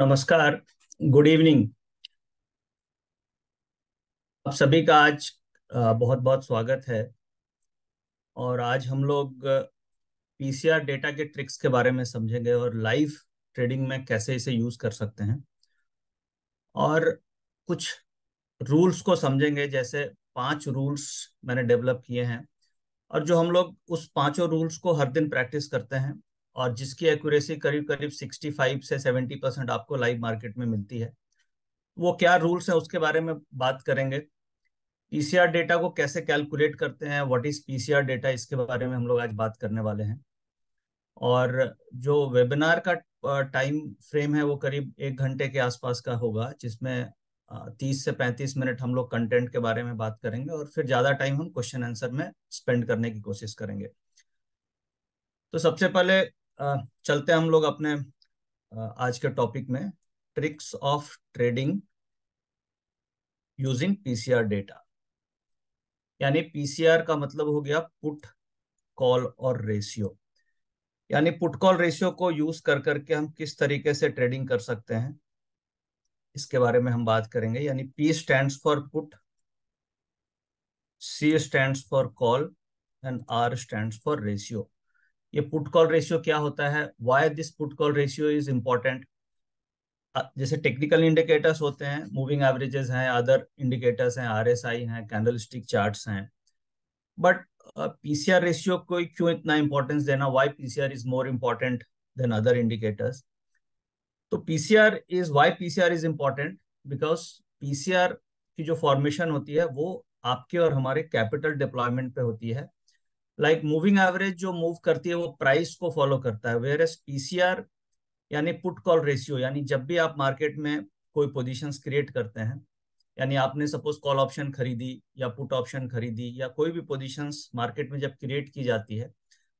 नमस्कार good evening आप सभी का आज बहुत बहुत स्वागत है और आज हम लोग पीसीआर डेटा के ट्रिक्स के बारे में समझेंगे और लाइव ट्रेडिंग में कैसे इसे यूज कर सकते हैं और कुछ रूल्स को समझेंगे जैसे पांच रूल्स मैंने डेवलप किए हैं और जो हम लोग उस पांचों रूल्स को हर दिन प्रैक्टिस करते हैं और जिसकी एक्यूरेसी करीब करीब 65 से 70 परसेंट आपको लाइव मार्केट में मिलती है वो क्या रूल्स हैं उसके बारे में बात करेंगे पीसीआर डेटा को कैसे कैलकुलेट करते हैं व्हाट इज पीसीआर डेटा इसके बारे में हम लोग आज बात करने वाले हैं और जो वेबिनार का टाइम फ्रेम है वो करीब एक घंटे के आसपास का होगा जिसमें तीस से पैंतीस मिनट हम लोग कंटेंट के बारे में बात करेंगे और फिर ज़्यादा टाइम हम क्वेश्चन आंसर में स्पेंड करने की कोशिश करेंगे तो सबसे पहले चलते हैं हम लोग अपने आज के टॉपिक में tricks of trading using PCR data यानी पीसीआर का मतलब हो गया पुट कॉल और रेशियो यानी पुट कॉल रेशियो को यूज कर करके हम किस तरीके से ट्रेडिंग कर सकते हैं इसके बारे में हम बात करेंगे यानी P stand for put C stand for call and R stand for ratio ये पुट कॉल रेशियो क्या होता है why this put call ratio is important जैसे टेक्निकल इंडिकेटर्स होते हैं मूविंग एवरेजेस हैं अदर इंडिकेटर्स हैं आर एस आई हैं कैंडल स्टिक चार्ट हैं बट पीसीआर रेशियो को क्यों इतना इंपॉर्टेंस देना why PCR is more important than other indicators तो PCR is Y PCR is important because PCR की जो फॉर्मेशन होती है वो आपके और हमारे कैपिटल डिप्लॉयमेंट पे होती है लाइक मूविंग एवरेज जो मूव करती है वो प्राइस को फॉलो करता है वेयर एस पीसीआर यानी पुट कॉल रेशियो यानी जब भी आप मार्केट में कोई पोजिशन क्रिएट करते हैं यानी आपने सपोज कॉल ऑप्शन खरीदी या पुट ऑप्शन खरीदी या कोई भी पोजिशन मार्केट में जब क्रिएट की जाती है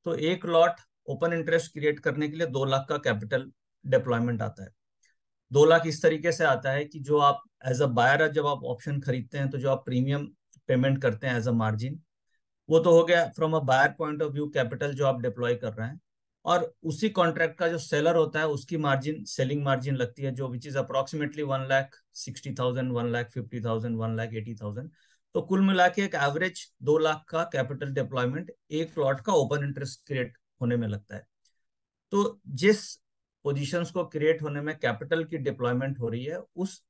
तो एक लॉट ओपन इंटरेस्ट क्रिएट करने के लिए दो लाख का कैपिटल डिप्लॉयमेंट आता है दो लाख इस तरीके से आता है कि जो आप एज अ बायर जब आप ऑप्शन खरीदते हैं तो जो आप प्रीमियम पेमेंट करते हैं एज अ मार्जिन वो तो हो गया from a buyer point of view capital जो आप डिप्लॉय कर रहे हैं और उसी कॉन्ट्रैक्ट का जो सेलर होता है उसकी मार्जिन सेलिंग मार्जिन लगती है जो which is approximately one lakh sixty thousand one lakh fifty thousand one lakh eighty thousand तो कुल मिला के एक एवरेज दो लाख का कैपिटल डिप्लॉयमेंट एक प्लॉट का ओपन इंटरेस्ट क्रिएट होने में लगता है तो जिस पोजिशन को क्रिएट होने में कैपिटल की डिप्लॉयमेंट हो रही है उस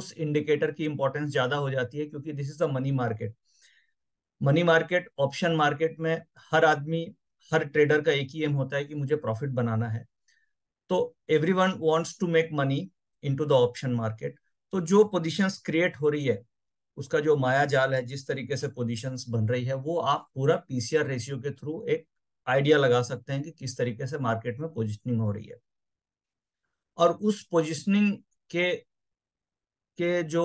उस इंडिकेटर की इंपॉर्टेंस ज्यादा हो जाती है क्योंकि this is a money market money market option market में हर आदमी हर ट्रेडर का एक ही एम होता है कि मुझे प्रॉफिट बनाना है तो everyone wants to make money into the option market तो जो पोजिशन क्रिएट हो रही है उसका जो माया जाल है जिस तरीके से पोजिशन बन रही है वो आप पूरा पीसीआर रेशियो के थ्रू एक आइडिया लगा सकते हैं कि किस तरीके से मार्केट में पोजिशनिंग हो रही है और उस पोजिशनिंग के के जो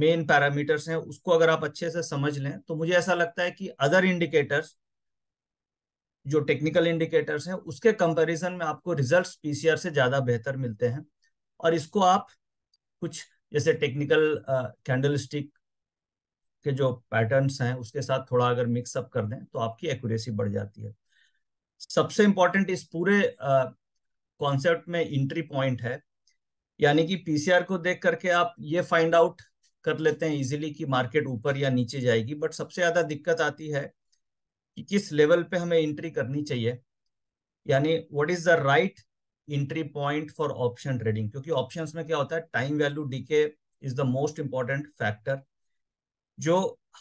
मेन पैरामीटर्स हैं उसको अगर आप अच्छे से समझ लें तो मुझे ऐसा लगता है कि अदर इंडिकेटर्स जो टेक्निकल इंडिकेटर्स हैं उसके कंपैरिजन में आपको रिजल्ट्स पीसीआर से ज़्यादा बेहतर मिलते हैं और इसको आप कुछ जैसे टेक्निकल कैंडल स्टिक के जो पैटर्न्स हैं उसके साथ थोड़ा अगर मिक्सअप कर दें तो आपकी एक्यूरेसी बढ़ जाती है सबसे इंपॉर्टेंट इस पूरे कॉन्सेप्ट में इंट्री पॉइंट है यानी कि पीसीआर को देख करके आप ये फाइंड आउट कर लेते हैं इजीली कि मार्केट ऊपर या नीचे जाएगी बट सबसे ज्यादा दिक्कत आती है कि किस लेवल पे हमें एंट्री करनी चाहिए यानी what is the right entry point for option trading क्योंकि ऑप्शन में क्या होता है time value decay is the most important factor जो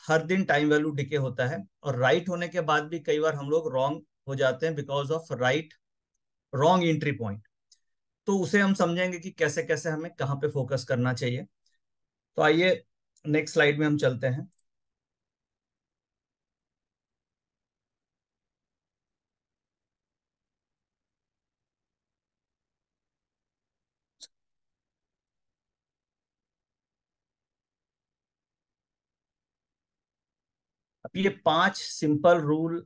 हर दिन टाइम वैल्यू डीके होता है और राइट right होने के बाद भी कई बार हम लोग रॉन्ग हो जाते हैं because of right wrong entry point तो उसे हम समझेंगे कि कैसे कैसे हमें कहाँ पे फोकस करना चाहिए तो आइए नेक्स्ट स्लाइड में हम चलते हैं ये पांच सिंपल रूल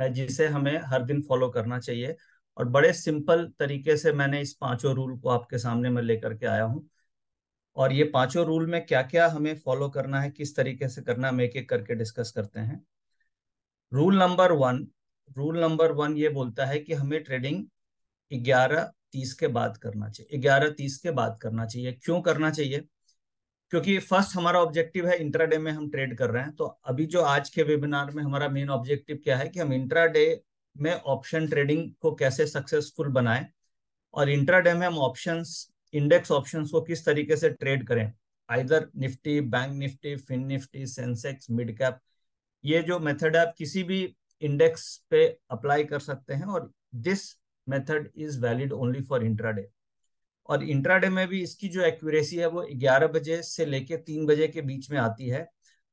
है जिसे हमें हर दिन फॉलो करना चाहिए और बड़े सिंपल तरीके से मैंने इस पांचों रूल को आपके सामने में लेकर के आया हूँ और ये पांचों रूल में क्या क्या हमें फॉलो करना है किस तरीके से करना हम एक एक करके डिस्कस करते हैं rule number one rule number one ये बोलता है कि हमें ट्रेडिंग ग्यारह तीस के बाद करना चाहिए ग्यारह तीस के बाद करना चाहिए क्यों करना चाहिए क्योंकि फर्स्ट हमारा ऑब्जेक्टिव है इंट्राडे में हम ट्रेड कर रहे हैं तो अभी जो आज के वेबिनार में हमारा मेन ऑब्जेक्टिव क्या है कि हम इंट्राडे में ऑप्शन ट्रेडिंग को कैसे सक्सेसफुल बनाएं और इंट्राडे में हम ऑप्शंस इंडेक्स ऑप्शंस को किस तरीके से ट्रेड करें either Nifty bank Nifty fin Nifty Sensex mid cap ये जो मेथड है आप किसी भी इंडेक्स पे अप्लाई कर सकते हैं और this method is valid only for intraday और इंट्राडे में भी इसकी जो एक्यूरेसी है वो 11 बजे से लेके 3 बजे के बीच में आती है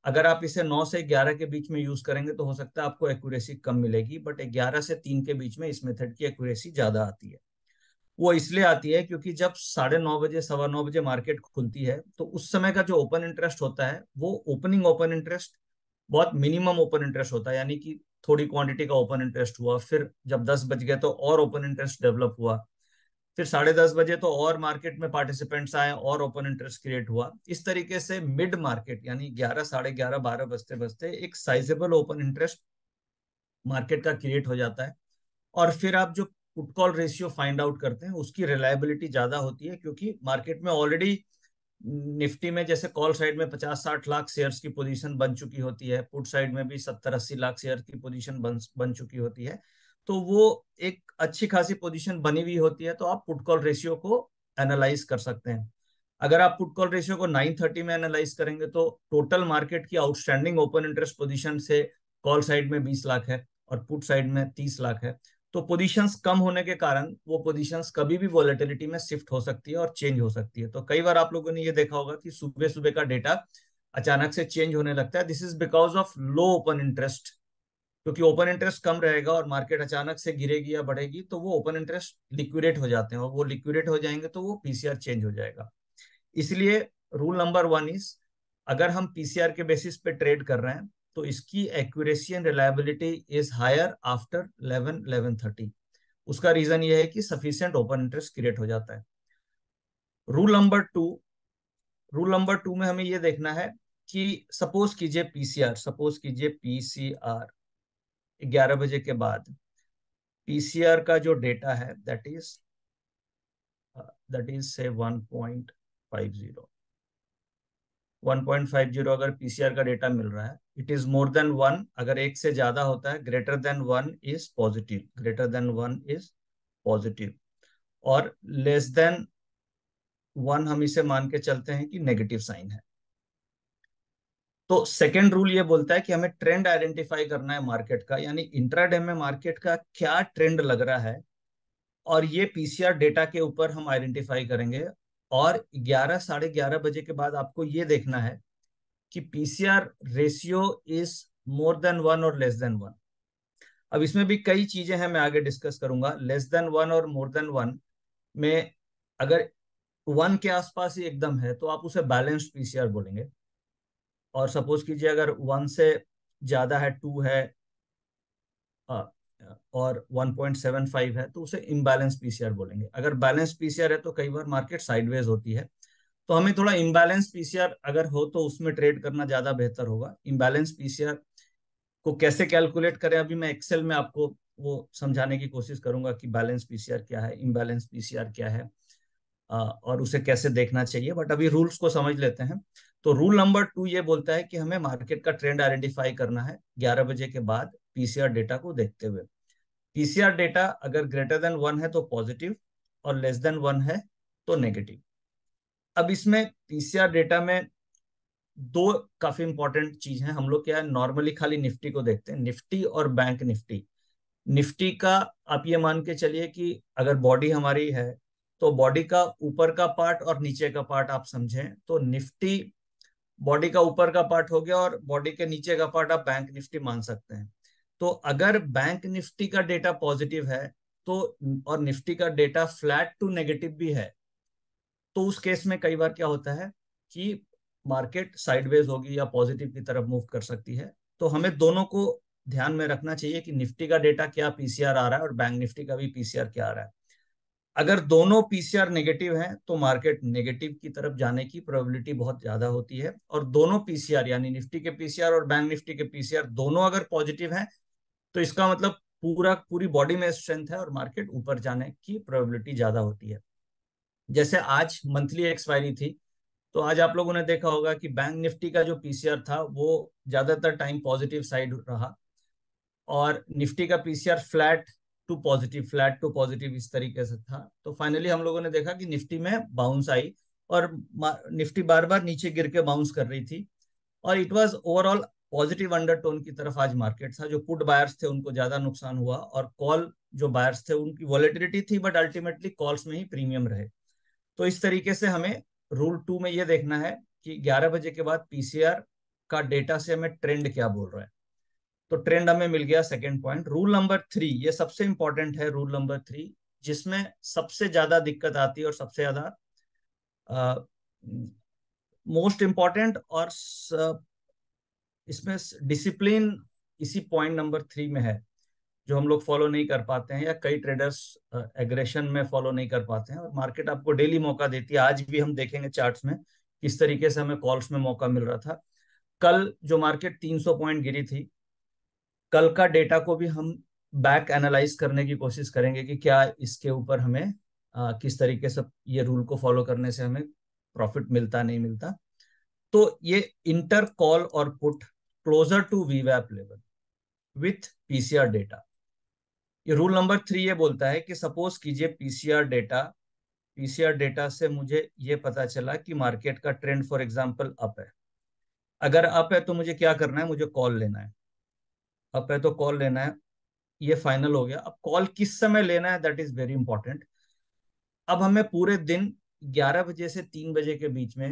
अगर आप इसे 9 से 11 के बीच में यूज करेंगे तो हो सकता है आपको एक्यूरेसी कम मिलेगी बट 11 से 3 के बीच में इस मेथड की एक्यूरेसी ज्यादा आती है वो इसलिए आती है क्योंकि जब साढ़े नौ बजे सवा नौ बजे मार्केट खुलती है तो उस समय का जो ओपन इंटरेस्ट होता है वो ओपनिंग ओपन इंटरेस्ट बहुत मिनिमम ओपन इंटरेस्ट होता है यानी कि थोड़ी क्वांटिटी का ओपन इंटरेस्ट हुआ फिर जब दस बज गए तो और ओपन इंटरेस्ट डेवलप हुआ फिर साढ़े दस बजे तो और मार्केट में पार्टिसिपेंट्स आए और ओपन इंटरेस्ट क्रिएट हुआ इस तरीके से मिड मार्केट यानी ग्यारह साढ़े ग्यारह बारह बजते बजते एक साइजेबल ओपन इंटरेस्ट मार्केट का क्रिएट हो जाता है और फिर आप जो put call ratio find out करते हैं उसकी रिलायबिलिटी ज्यादा होती है क्योंकि मार्केट में ऑलरेडी निफ्टी में जैसे कॉल साइड में पचास साठ लाख शेयर्स की पोजीशन बन चुकी होती है पुट साइड में भी सत्तर अस्सी लाख शेयर की पोजीशन बन बन चुकी होती है तो वो एक अच्छी खासी पोजीशन बनी हुई होती है तो आप पुट कॉल रेशियो को एनालाइज कर सकते हैं अगर आप पुट कॉल रेशियो को 930 में एनालाइज करेंगे तो टोटल मार्केट की आउटस्टैंडिंग ओपन इंटरेस्ट पोजीशन से कॉल साइड में 20 लाख है और पुट साइड में 30 लाख है तो पोजीशंस कम होने के कारण वो पोजीशंस कभी भी वॉलेटिलिटी में शिफ्ट हो सकती है और चेंज हो सकती है तो कई बार आप लोगों ने ये देखा होगा कि सुबह सुबह का डेटा अचानक से चेंज होने लगता है this is because of low open interest क्योंकि ओपन इंटरेस्ट कम रहेगा और मार्केट अचानक से गिरेगी या बढ़ेगी तो वो ओपन इंटरेस्ट लिक्विडेट हो जाते हैं और वो लिक्विडेट हो जाएंगे तो वो पीसीआर चेंज हो जाएगा इसलिए रूल नंबर वन इज अगर हम पीसीआर के बेसिस पे ट्रेड कर रहे हैं तो इसकी accuracy and reliability is higher after eleven thirty उसका रीजन यह है कि सफिशियंट ओपन इंटरेस्ट क्रिएट हो जाता है rule number two rule number two में हमें यह देखना है कि सपोज कीजिए पीसीआर सपोज कीजिए पीसीआर ग्यारह बजे के बाद पीसीआर का जो डेटा है दैट इज दैट इज से 1.50 1.50 अगर पीसीआर का डेटा मिल रहा है it is more than one अगर एक से ज्यादा होता है greater than one is positive greater than one is positive और लेस देन वन हम इसे मान के चलते हैं कि नेगेटिव साइन है तो सेकेंड रूल ये बोलता है कि हमें ट्रेंड आइडेंटिफाई करना है मार्केट का यानी इंट्राडे में मार्केट का क्या ट्रेंड लग रहा है और ये पीसीआर डेटा के ऊपर हम आइडेंटिफाई करेंगे और ग्यारह साढ़े ग्यारह बजे के बाद आपको ये देखना है कि PCR ratio is more than one और लेस देन वन अब इसमें भी कई चीजें हैं मैं आगे डिस्कस करूंगा लेस देन वन और मोर देन वन में अगर वन के आसपास ही एकदम है तो आप उसे बैलेंस्ड पीसीआर बोलेंगे और सपोज कीजिए अगर वन से ज्यादा है टू है और वन पॉइंट सेवन फाइव है तो उसे इम्बैलेंस पीसीआर बोलेंगे अगर बैलेंस पीसीआर है तो कई बार मार्केट साइडवेज होती है तो हमें थोड़ा इम्बैलेंस पीसीआर अगर हो तो उसमें ट्रेड करना ज्यादा बेहतर होगा इम्बैलेंस पीसीआर को कैसे कैलकुलेट करें अभी मैं एक्सेल में आपको वो समझाने की कोशिश करूंगा कि बैलेंस पीसीआर क्या है इम्बैलेंस पीसीआर क्या है और उसे कैसे देखना चाहिए बट अभी रूल्स को समझ लेते हैं तो रूल नंबर टू ये बोलता है कि हमें मार्केट का ट्रेंड आइडेंटिफाई करना है ग्यारह बजे के बाद पीसीआर डेटा को देखते हुए पीसीआर डेटा अगर ग्रेटर देन वन है तो पॉजिटिव और लेस देन वन है तो नेगेटिव अब इसमें पीसीआर डेटा में दो काफी इंपॉर्टेंट चीज है हम लोग क्या है नॉर्मली खाली निफ्टी को देखते हैं निफ्टी और बैंक निफ्टी निफ्टी का आप ये मान के चलिए कि अगर बॉडी हमारी है तो बॉडी का ऊपर का पार्ट और नीचे का पार्ट आप समझें तो निफ्टी बॉडी का ऊपर का पार्ट हो गया और बॉडी के नीचे का पार्ट आप बैंक निफ्टी मान सकते हैं तो अगर बैंक निफ्टी का डेटा पॉजिटिव है तो और निफ्टी का डेटा फ्लैट टू नेगेटिव भी है तो उस केस में कई बार क्या होता है कि मार्केट साइडवेज होगी या पॉजिटिव की तरफ मूव कर सकती है तो हमें दोनों को ध्यान में रखना चाहिए कि निफ्टी का डेटा क्या पीसीआर आ रहा है और बैंक निफ्टी का भी पीसीआर क्या आ रहा है अगर दोनों पीसीआर नेगेटिव हैं तो मार्केट नेगेटिव की तरफ जाने की प्रोबेबिलिटी बहुत ज्यादा होती है और दोनों पीसीआर यानी निफ्टी के पीसीआर और बैंक निफ्टी के पीसीआर दोनों अगर पॉजिटिव हैं तो इसका मतलब पूरा पूरी बॉडी में स्ट्रेंथ है और मार्केट ऊपर जाने की प्रोबेबिलिटी ज्यादा होती है जैसे आज मंथली एक्सपायरी थी तो आज आप लोगों ने देखा होगा कि बैंक निफ्टी का जो पीसीआर था वो ज्यादातर टाइम पॉजिटिव साइड रहा और निफ्टी का PCR flat to positive flat to positive इस तरीके से था तो फाइनली हम लोगों ने देखा कि निफ्टी में बाउंस आई और निफ्टी बार बार नीचे गिर के बाउंस कर रही थी और it was overall positive undertone की तरफ आज मार्केट था जो पुट बायर्स थे उनको ज्यादा नुकसान हुआ और कॉल जो बायर्स थे उनकी वॉलेटिलिटी थी बट अल्टीमेटली कॉल्स में ही प्रीमियम रहे तो इस तरीके से हमें रूल टू में ये देखना है कि 11 बजे के बाद पीसीआर का डेटा से हमें ट्रेंड क्या बोल रहा है तो ट्रेंड हमें मिल गया second point rule number three ये सबसे इंपॉर्टेंट है रूल नंबर थ्री जिसमें सबसे ज्यादा दिक्कत आती है और सबसे ज्यादा मोस्ट इंपॉर्टेंट और इसमें डिसिप्लिन इसी पॉइंट नंबर थ्री में है जो हम लोग फॉलो नहीं कर पाते हैं या कई ट्रेडर्स एग्रेशन में फॉलो नहीं कर पाते हैं और मार्केट आपको डेली मौका देती है आज भी हम देखेंगे चार्ट्स में किस तरीके से हमें कॉल्स में मौका मिल रहा था कल जो मार्केट 300 पॉइंट गिरी थी कल का डेटा को भी हम बैक एनालाइज करने की कोशिश करेंगे कि क्या इसके ऊपर हमें आ, किस तरीके से ये रूल को फॉलो करने से हमें प्रॉफिट मिलता नहीं मिलता तो ये इंटर कॉल और पुट क्लोजर टू वीवैप लेवल विथ पीसीआर डेटा ये रूल नंबर थ्री ये बोलता है कि सपोज कीजिए पीसीआर डेटा पीसीआर डेटा से मुझे ये पता चला कि मार्केट का ट्रेंड फॉर एग्जाम्पल अप है अगर अप है तो मुझे क्या करना है मुझे कॉल लेना है अब पहले तो कॉल लेना है ये फाइनल हो गया अब कॉल किस समय लेना है दैट इज वेरी इंपॉर्टेंट अब हमें पूरे दिन 11 बजे से 3 बजे के बीच में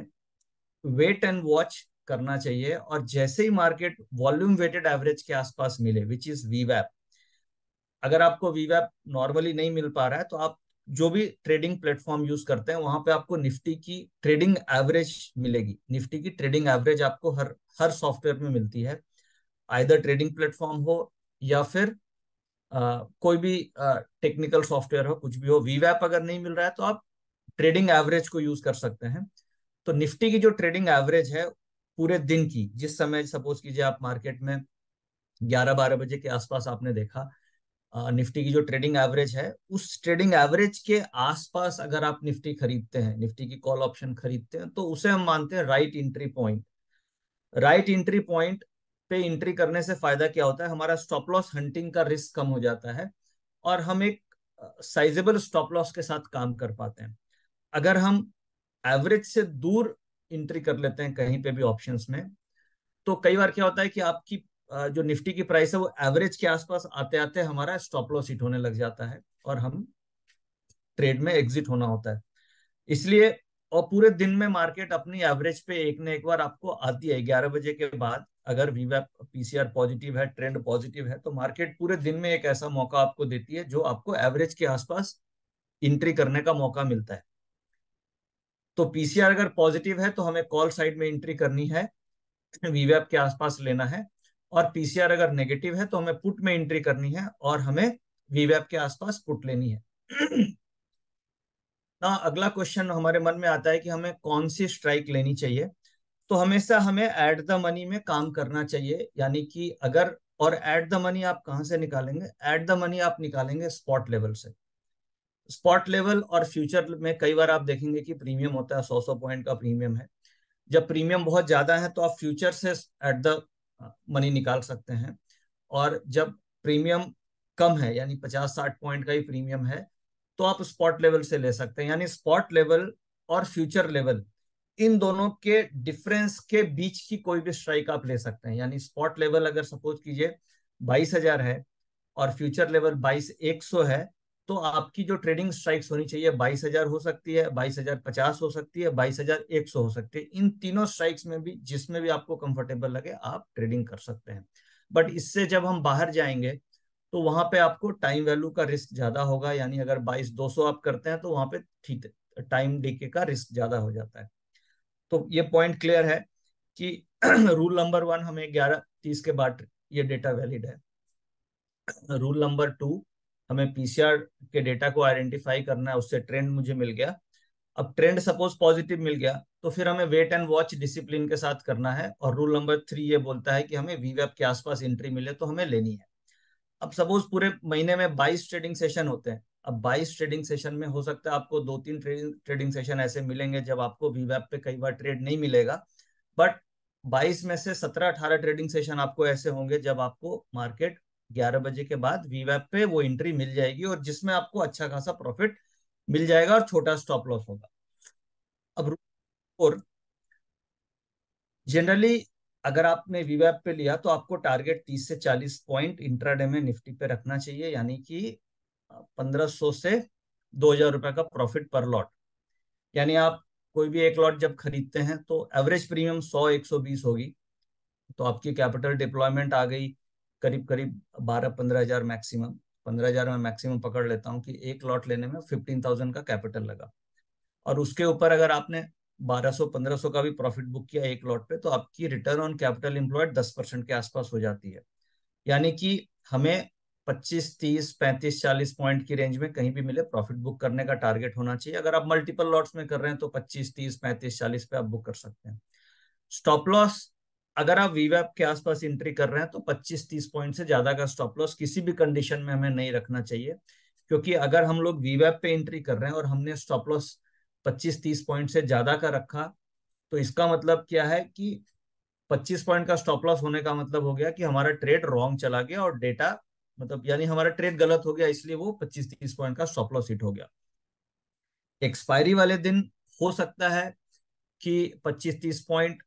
वेट एंड वॉच करना चाहिए और जैसे ही मार्केट वॉल्यूम वेटेड एवरेज के आसपास मिले विच इज वीवैप अगर आपको वीवैप नॉर्मली नहीं मिल पा रहा है तो आप जो भी ट्रेडिंग प्लेटफॉर्म यूज करते हैं वहां पे आपको निफ्टी की ट्रेडिंग एवरेज मिलेगी निफ्टी की ट्रेडिंग एवरेज आपको हर हर सॉफ्टवेयर में मिलती है आइदर ट्रेडिंग प्लेटफॉर्म हो या फिर आ, कोई भी टेक्निकल सॉफ्टवेयर हो कुछ भी हो वीवैप अगर नहीं मिल रहा है तो आप ट्रेडिंग एवरेज को यूज कर सकते हैं तो निफ्टी की जो ट्रेडिंग एवरेज है पूरे दिन की जिस समय सपोज कीजिए आप मार्केट में ग्यारह बारह बजे के आसपास आपने देखा निफ्टी की जो ट्रेडिंग एवरेज है उस ट्रेडिंग एवरेज के आसपास अगर आप निफ्टी खरीदते हैं निफ्टी की कॉल ऑप्शन खरीदते हैं तो उसे हम मानते हैं right entry point right entry point पे एंट्री करने से फायदा क्या होता है हमारा स्टॉप लॉस हंटिंग का रिस्क कम हो जाता है और हम एक साइजेबल स्टॉप लॉस के साथ काम कर पाते हैं अगर हम एवरेज से दूर एंट्री कर लेते हैं कहीं पे भी ऑप्शंस में तो कई बार क्या होता है कि आपकी जो निफ्टी की प्राइस है वो एवरेज के आसपास आते आते हमारा स्टॉप लॉस हिट होने लग जाता है और हम ट्रेड में एग्जिट होना होता है इसलिए और पूरे दिन में मार्केट अपनी एवरेज पे एक न एक बार आपको आती है ग्यारह बजे के बाद अगर वीवैप पीसीआर पॉजिटिव है ट्रेंड पॉजिटिव है तो मार्केट पूरे दिन में एक ऐसा मौका आपको देती है जो आपको एवरेज के आसपास एंट्री करने का मौका मिलता है तो पीसीआर अगर पॉजिटिव है तो हमें कॉल साइड में एंट्री करनी है वीवैप के आसपास लेना है और पीसीआर अगर नेगेटिव है तो हमें पुट में एंट्री करनी है और हमें वीवैप के आसपास पुट लेनी है ना अगला क्वेश्चन हमारे मन में आता है कि हमें कौन सी स्ट्राइक लेनी चाहिए तो हमेशा हमें एट द मनी में काम करना चाहिए यानी कि अगर और एट द मनी आप कहाँ से निकालेंगे एट द मनी आप निकालेंगे स्पॉट लेवल से स्पॉट लेवल और फ्यूचर में कई बार आप देखेंगे कि प्रीमियम होता है सौ सौ पॉइंट का प्रीमियम है जब प्रीमियम बहुत ज्यादा है तो आप फ्यूचर से एट द मनी निकाल सकते हैं और जब प्रीमियम कम है यानी पचास साठ पॉइंट का ही प्रीमियम है तो आप स्पॉट लेवल से ले सकते हैं यानी स्पॉट लेवल और फ्यूचर लेवल इन दोनों के डिफरेंस के बीच की कोई भी स्ट्राइक आप ले सकते हैं यानी स्पॉट लेवल अगर सपोज कीजिए बाईस हजार है और फ्यूचर लेवल बाईस एक सौ है तो आपकी जो ट्रेडिंग स्ट्राइक्स होनी चाहिए बाईस हजार हो सकती है बाईस हजार पचास हो सकती है बाईस हजार एक सौ हो सकती है इन तीनों स्ट्राइक्स में भी जिसमें भी आपको कंफर्टेबल लगे आप ट्रेडिंग कर सकते हैं बट इससे जब हम बाहर जाएंगे तो वहां पे आपको टाइम वैल्यू का रिस्क ज्यादा होगा यानी अगर बाईस दो सौ आप करते हैं तो वहां पे ठीक टाइम डीके का रिस्क ज्यादा हो जाता है तो ये पॉइंट क्लियर है कि रूल नंबर वन हमें ग्यारह तीस के बाद ये डेटा वैलिड है रूल नंबर टू हमें पीसीआर के डेटा को आइडेंटिफाई करना है उससे ट्रेंड मुझे मिल गया अब ट्रेंड सपोज पॉजिटिव मिल गया तो फिर हमें वेट एंड वॉच डिसिप्लिन के साथ करना है और रूल नंबर थ्री ये बोलता है कि हमें वीवेब के आसपास एंट्री मिले तो हमें लेनी है अब सपोज पूरे महीने में बाईस ट्रेडिंग सेशन होते हैं अब 22 ट्रेडिंग सेशन में हो सकता है आपको दो तीन ट्रेडिंग ट्रेडिंग सेशन ऐसे मिलेंगे जब आपको वीवैप पे कई बार ट्रेड नहीं मिलेगा बट 22 में से 17-18 ट्रेडिंग सेशन आपको ऐसे होंगे जब आपको मार्केट 11 बजे के बाद वीवैप पे वो एंट्री मिल जाएगी और जिसमें आपको अच्छा खासा प्रॉफिट मिल जाएगा और छोटा स्टॉप लॉस होगा अब और जनरली अगर आपने वीवैप पे लिया तो आपको टारगेट 30 से 40 पॉइंट इंट्राडे में निफ्टी पे रखना चाहिए यानी कि पंद्रह सौ से दो हजार रुपए का प्रॉफिट पर लॉट यानी आप कोई भी एक लॉट जब खरीदते हैं तो एवरेज प्रीमियम सौ एक सौ बीस होगी तो आपकी कैपिटल डिप्लॉयमेंट आ गई करीब करीब बारह पंद्रह हजार मैक्सिमम पंद्रह हजार में मैक्सिमम पकड़ लेता हूँ कि एक लॉट लेने में फिफ्टीन थाउजेंड का कैपिटल लगा और उसके ऊपर अगर आपने बारह सौ पंद्रह सौ का भी प्रॉफिट बुक किया एक लॉट पे तो आपकी रिटर्न ऑन कैपिटल एम्प्लॉयड दस परसेंट के आसपास हो जाती है यानी कि हमें पच्चीस तीस पैंतीस चालीस पॉइंट की रेंज में कहीं भी मिले प्रॉफिट बुक करने का टारगेट होना चाहिए अगर आप मल्टीपल लॉट्स में कर रहे हैं तो पच्चीस तीस पैंतीस चालीस पे आप बुक कर सकते हैं स्टॉप लॉस अगर आप वीवैप के आसपास एंट्री कर रहे हैं तो 25, 30 पॉइंट से ज्यादा का स्टॉप लॉस किसी भी कंडीशन में हमें नहीं रखना चाहिए क्योंकि अगर हम लोग वीवैप पे एंट्री कर रहे हैं और हमने स्टॉप लॉस 25, 30 पॉइंट से ज्यादा का रखा तो इसका मतलब क्या है कि 25 पॉइंट का स्टॉप लॉस होने का मतलब हो गया कि हमारा ट्रेड रॉन्ग चला गया और डेटा मतलब यानी हमारा ट्रेड गलत हो गया इसलिए वो 25-30 पॉइंट का स्टॉप लॉस हिट हो गया एक्सपायरी वाले दिन हो सकता है कि 25-30 पॉइंट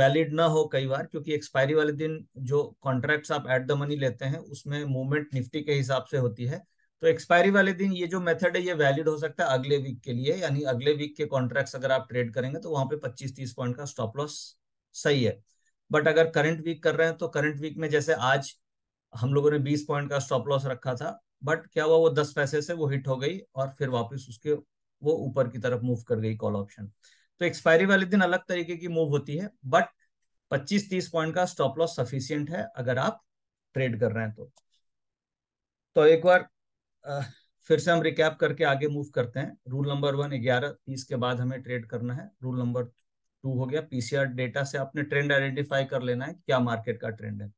वैलिड ना हो कई बार क्योंकि एक्सपायरी वाले दिन जो कॉन्ट्रैक्ट्स आप एट द मनी लेते हैं उसमें मूवमेंट निफ्टी के हिसाब से होती है तो एक्सपायरी वाले दिन ये जो मेथड है ये वैलिड हो सकता है अगले वीक के लिए यानी अगले वीक के कॉन्ट्रैक्ट्स अगर आप ट्रेड करेंगे तो वहां पे 25-30 पॉइंट का स्टॉप लॉस सही है बट अगर करंट वीक कर रहे हैं तो करंट वीक में जैसे आज हम लोगों ने बीस पॉइंट का स्टॉप लॉस रखा था बट क्या हुआ वो दस पैसे से वो हिट हो गई और फिर वापस उसके वो ऊपर की तरफ मूव कर गई कॉल ऑप्शन तो एक्सपायरी वाले दिन अलग तरीके की मूव होती है बट 25-30 पॉइंट का स्टॉप लॉस सफिशियंट है अगर आप ट्रेड कर रहे हैं तो तो एक बार फिर से हम रिकैप करके आगे मूव करते हैं रूल नंबर वन ग्यारह तीस के बाद हमें ट्रेड करना है रूल नंबर टू हो गया पीसीआर डेटा से आपने ट्रेंड आइडेंटिफाई कर लेना है क्या मार्केट का ट्रेंड है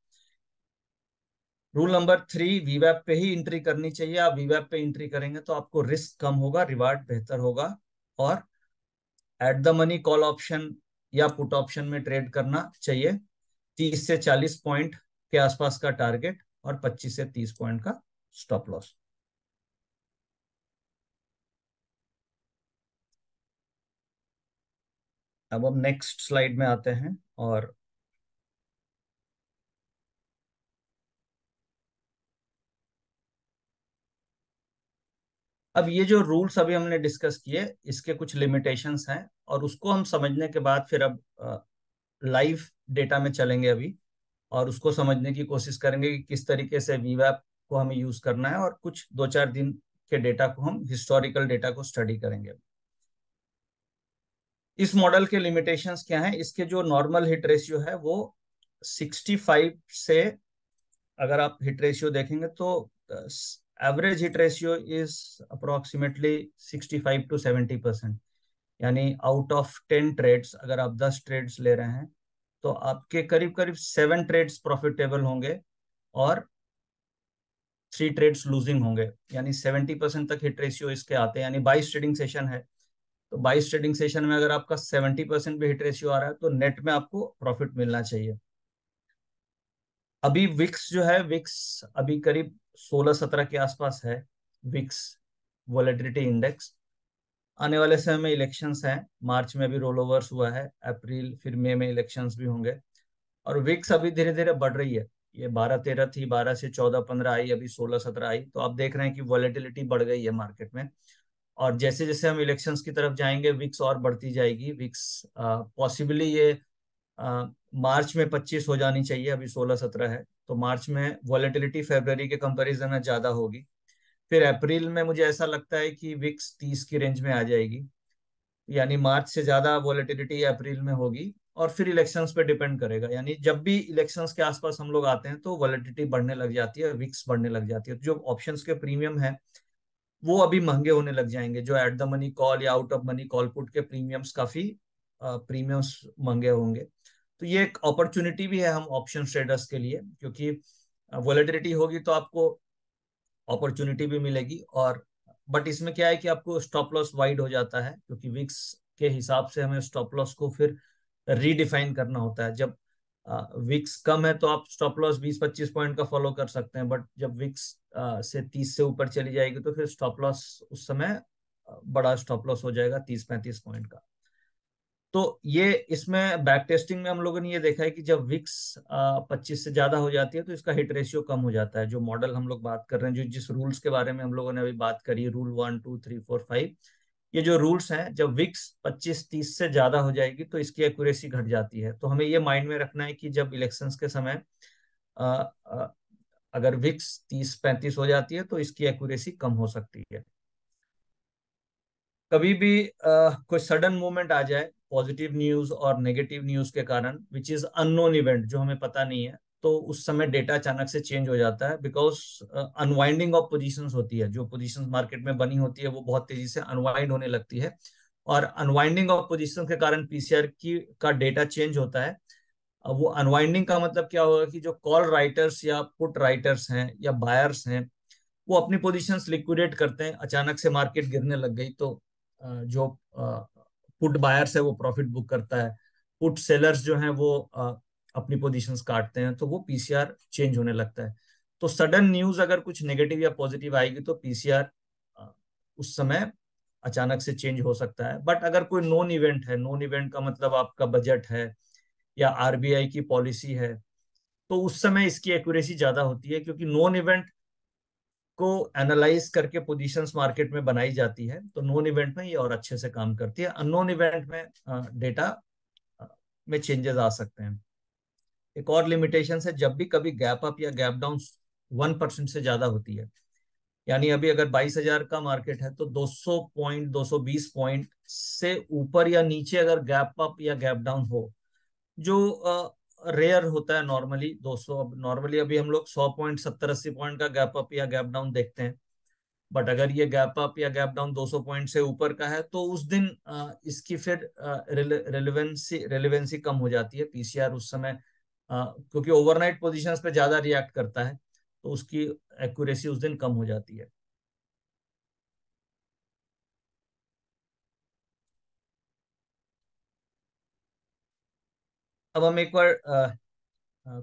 रूल नंबर थ्री वीवैप पे ही एंट्री करनी चाहिए आप वीवैप पे एंट्री करेंगे तो आपको रिस्क कम होगा रिवार्ड बेहतर होगा और at the money call option या पुट ऑप्शन में ट्रेड करना चाहिए तीस से चालीस पॉइंट के आसपास का टारगेट और पच्चीस से तीस पॉइंट का स्टॉप लॉस अब हम नेक्स्ट स्लाइड में आते हैं और अब ये जो रूल्स अभी हमने डिस्कस किए इसके कुछ लिमिटेशंस हैं और उसको हम समझने के बाद फिर अब लाइव डेटा में चलेंगे अभी और उसको समझने की कोशिश करेंगे कि किस तरीके से वीवैप को हमें यूज करना है और कुछ दो चार दिन के डेटा को हम हिस्टोरिकल डेटा को स्टडी करेंगे इस मॉडल के लिमिटेशंस क्या हैं इसके जो नॉर्मल हिट रेशियो है वो 65 से अगर आप हिट रेशियो देखेंगे तो average hit ratio is approximately sixty five to seventy percent यानी आउट ऑफ टेन ट्रेड्स अगर आप दस ट्रेड्स ले रहे हैं तो आपके करीब करीब सेवन ट्रेड्स प्रॉफिटेबल होंगे और थ्री ट्रेड्स लूजिंग होंगे यानी सेवेंटी परसेंट तक हिट रेशियो इसके आते हैं यानी बाईस ट्रेडिंग सेशन है तो बाईस ट्रेडिंग सेशन में अगर आपका सेवेंटी परसेंट भी हिट रेशियो आ रहा है तो नेट में आपको प्रॉफिट मिलना चाहिए अभी विक्स जो है विक्स अभी करीब सोलह सत्रह के आसपास है विक्स वॉलेटिलिटी इंडेक्स आने वाले समय में इलेक्शंस हैं मार्च में भी रोल ओवर्स हुआ है अप्रैल फिर मई में इलेक्शंस भी होंगे और विक्स अभी धीरे धीरे बढ़ रही है ये बारह तेरह थी बारह से चौदह पंद्रह आई अभी सोलह सत्रह आई तो आप देख रहे हैं कि वॉलेटिलिटी बढ़ गई है मार्केट में और जैसे जैसे हम इलेक्शन की तरफ जाएंगे विक्स और बढ़ती जाएगी विक्स पॉसिबली ये आ, मार्च में पच्चीस हो जानी चाहिए अभी सोलह सत्रह है तो मार्च में वॉलेटिलिटी फेबररी के कंपेरिजन में ज़्यादा होगी फिर अप्रैल में मुझे ऐसा लगता है कि विक्स तीस की रेंज में आ जाएगी यानी मार्च से ज़्यादा वॉलेटिलिटी अप्रैल में होगी और फिर इलेक्शंस पे डिपेंड करेगा यानी जब भी इलेक्शंस के आसपास हम लोग आते हैं तो वॉलेटिलिटी बढ़ने लग जाती है विक्स बढ़ने लग जाती है तो जो ऑप्शन के प्रीमियम है वो अभी महंगे होने लग जाएंगे जो एट द मनी कॉल या out of money call put के प्रीमियम्स काफी प्रीमियम्स महंगे होंगे तो ये एक अपॉर्चुनिटी भी है हम ऑप्शन ट्रेडर्स के लिए क्योंकि वॉलेटिलिटी होगी तो आपको अपॉर्चुनिटी भी मिलेगी और बट इसमें क्या है कि आपको स्टॉप लॉस वाइड हो जाता है क्योंकि विक्स के हिसाब से हमें स्टॉप लॉस को फिर रीडिफाइन करना होता है जब विक्स कम है तो आप स्टॉप लॉस 20-25 पॉइंट का फॉलो कर सकते हैं बट जब विक्स से 30 से ऊपर चली जाएगी तो फिर स्टॉप लॉस उस समय बड़ा स्टॉप लॉस हो जाएगा 30-35 पॉइंट का तो ये इसमें बैक टेस्टिंग में हम लोगों ने ये देखा है कि जब विक्स पच्चीस से ज्यादा हो जाती है तो इसका हिट रेशियो कम हो जाता है जो मॉडल हम लोग बात कर रहे हैं जो जिस रूल्स के बारे में हम लोगों ने अभी बात करी rule one two three four five ये जो रूल्स हैं जब विक्स पच्चीस तीस से ज्यादा हो जाएगी तो इसकी एक्यूरेसी घट जाती है तो हमें ये माइंड में रखना है कि जब इलेक्शन के समय आ, आ, अगर विक्स तीस पैंतीस हो जाती है तो इसकी एक्यूरेसी कम हो सकती है कभी भी आ, कोई सडन मूवमेंट आ जाए पॉजिटिव न्यूज और नेगेटिव न्यूज के कारण विच इज अननोन इवेंट जो हमें पता नहीं है तो उस समय डेटा अचानक से चेंज हो जाता है बिकॉज अनवाइंडिंग ऑफ पोजिशन होती है जो पोजिशन मार्केट में बनी होती है वो बहुत तेजी से अनवाइंड होने लगती है और अनवाइंडिंग ऑफ पोजिशन के कारण पीसीआर की का डेटा चेंज होता है वो अनवाइंडिंग का मतलब क्या होगा कि जो कॉल राइटर्स या पुट राइटर्स हैं या बायर्स हैं वो अपनी पोजिशन लिक्विडेट करते हैं अचानक से मार्केट गिरने लग गई तो uh, जो uh, पुट बायर्स है वो प्रॉफिट बुक करता है पुट सेलर्स जो है वो आ, अपनी पोजिशन काटते हैं तो वो पीसीआर चेंज होने लगता है तो सडन न्यूज अगर कुछ नेगेटिव या पॉजिटिव आएगी तो पीसीआर उस समय अचानक से चेंज हो सकता है बट अगर कोई नॉन इवेंट है नॉन इवेंट का मतलब आपका बजट है या आरबीआई की पॉलिसी है तो उस समय इसकी एक्यूरेसी ज्यादा होती है क्योंकि नॉन इवेंट को एनालाइज करके पोजीशंस मार्केट में बनाई जाती है तो नॉन इवेंट में ये और अच्छे से काम करती है अननोन इवेंट में डेटा में चेंजेस आ सकते हैं एक और लिमिटेशन है जब भी कभी गैप अप या गैप डाउन वन परसेंट से ज्यादा होती है यानी अभी अगर बाईस हजार का मार्केट है तो 200 पॉइंट 220 पॉइंट से ऊपर या नीचे अगर गैप अप या गैप डाउन हो जो रेयर होता है नॉर्मली 200 अब नॉर्मली अभी हम लोग 100 पॉइंट सत्तर अस्सी पॉइंट का गैप अप या गैप डाउन देखते हैं बट अगर ये गैप अप या गैप डाउन 200 पॉइंट से ऊपर का है तो उस दिन इसकी फिर रेलिवेंसी रेलिवेंसी कम हो जाती है पीसीआर उस समय क्योंकि ओवरनाइट पोजिशन पे ज्यादा रिएक्ट करता है तो उसकी एक्यूरेसी उस दिन कम हो जाती है अब हम एक बार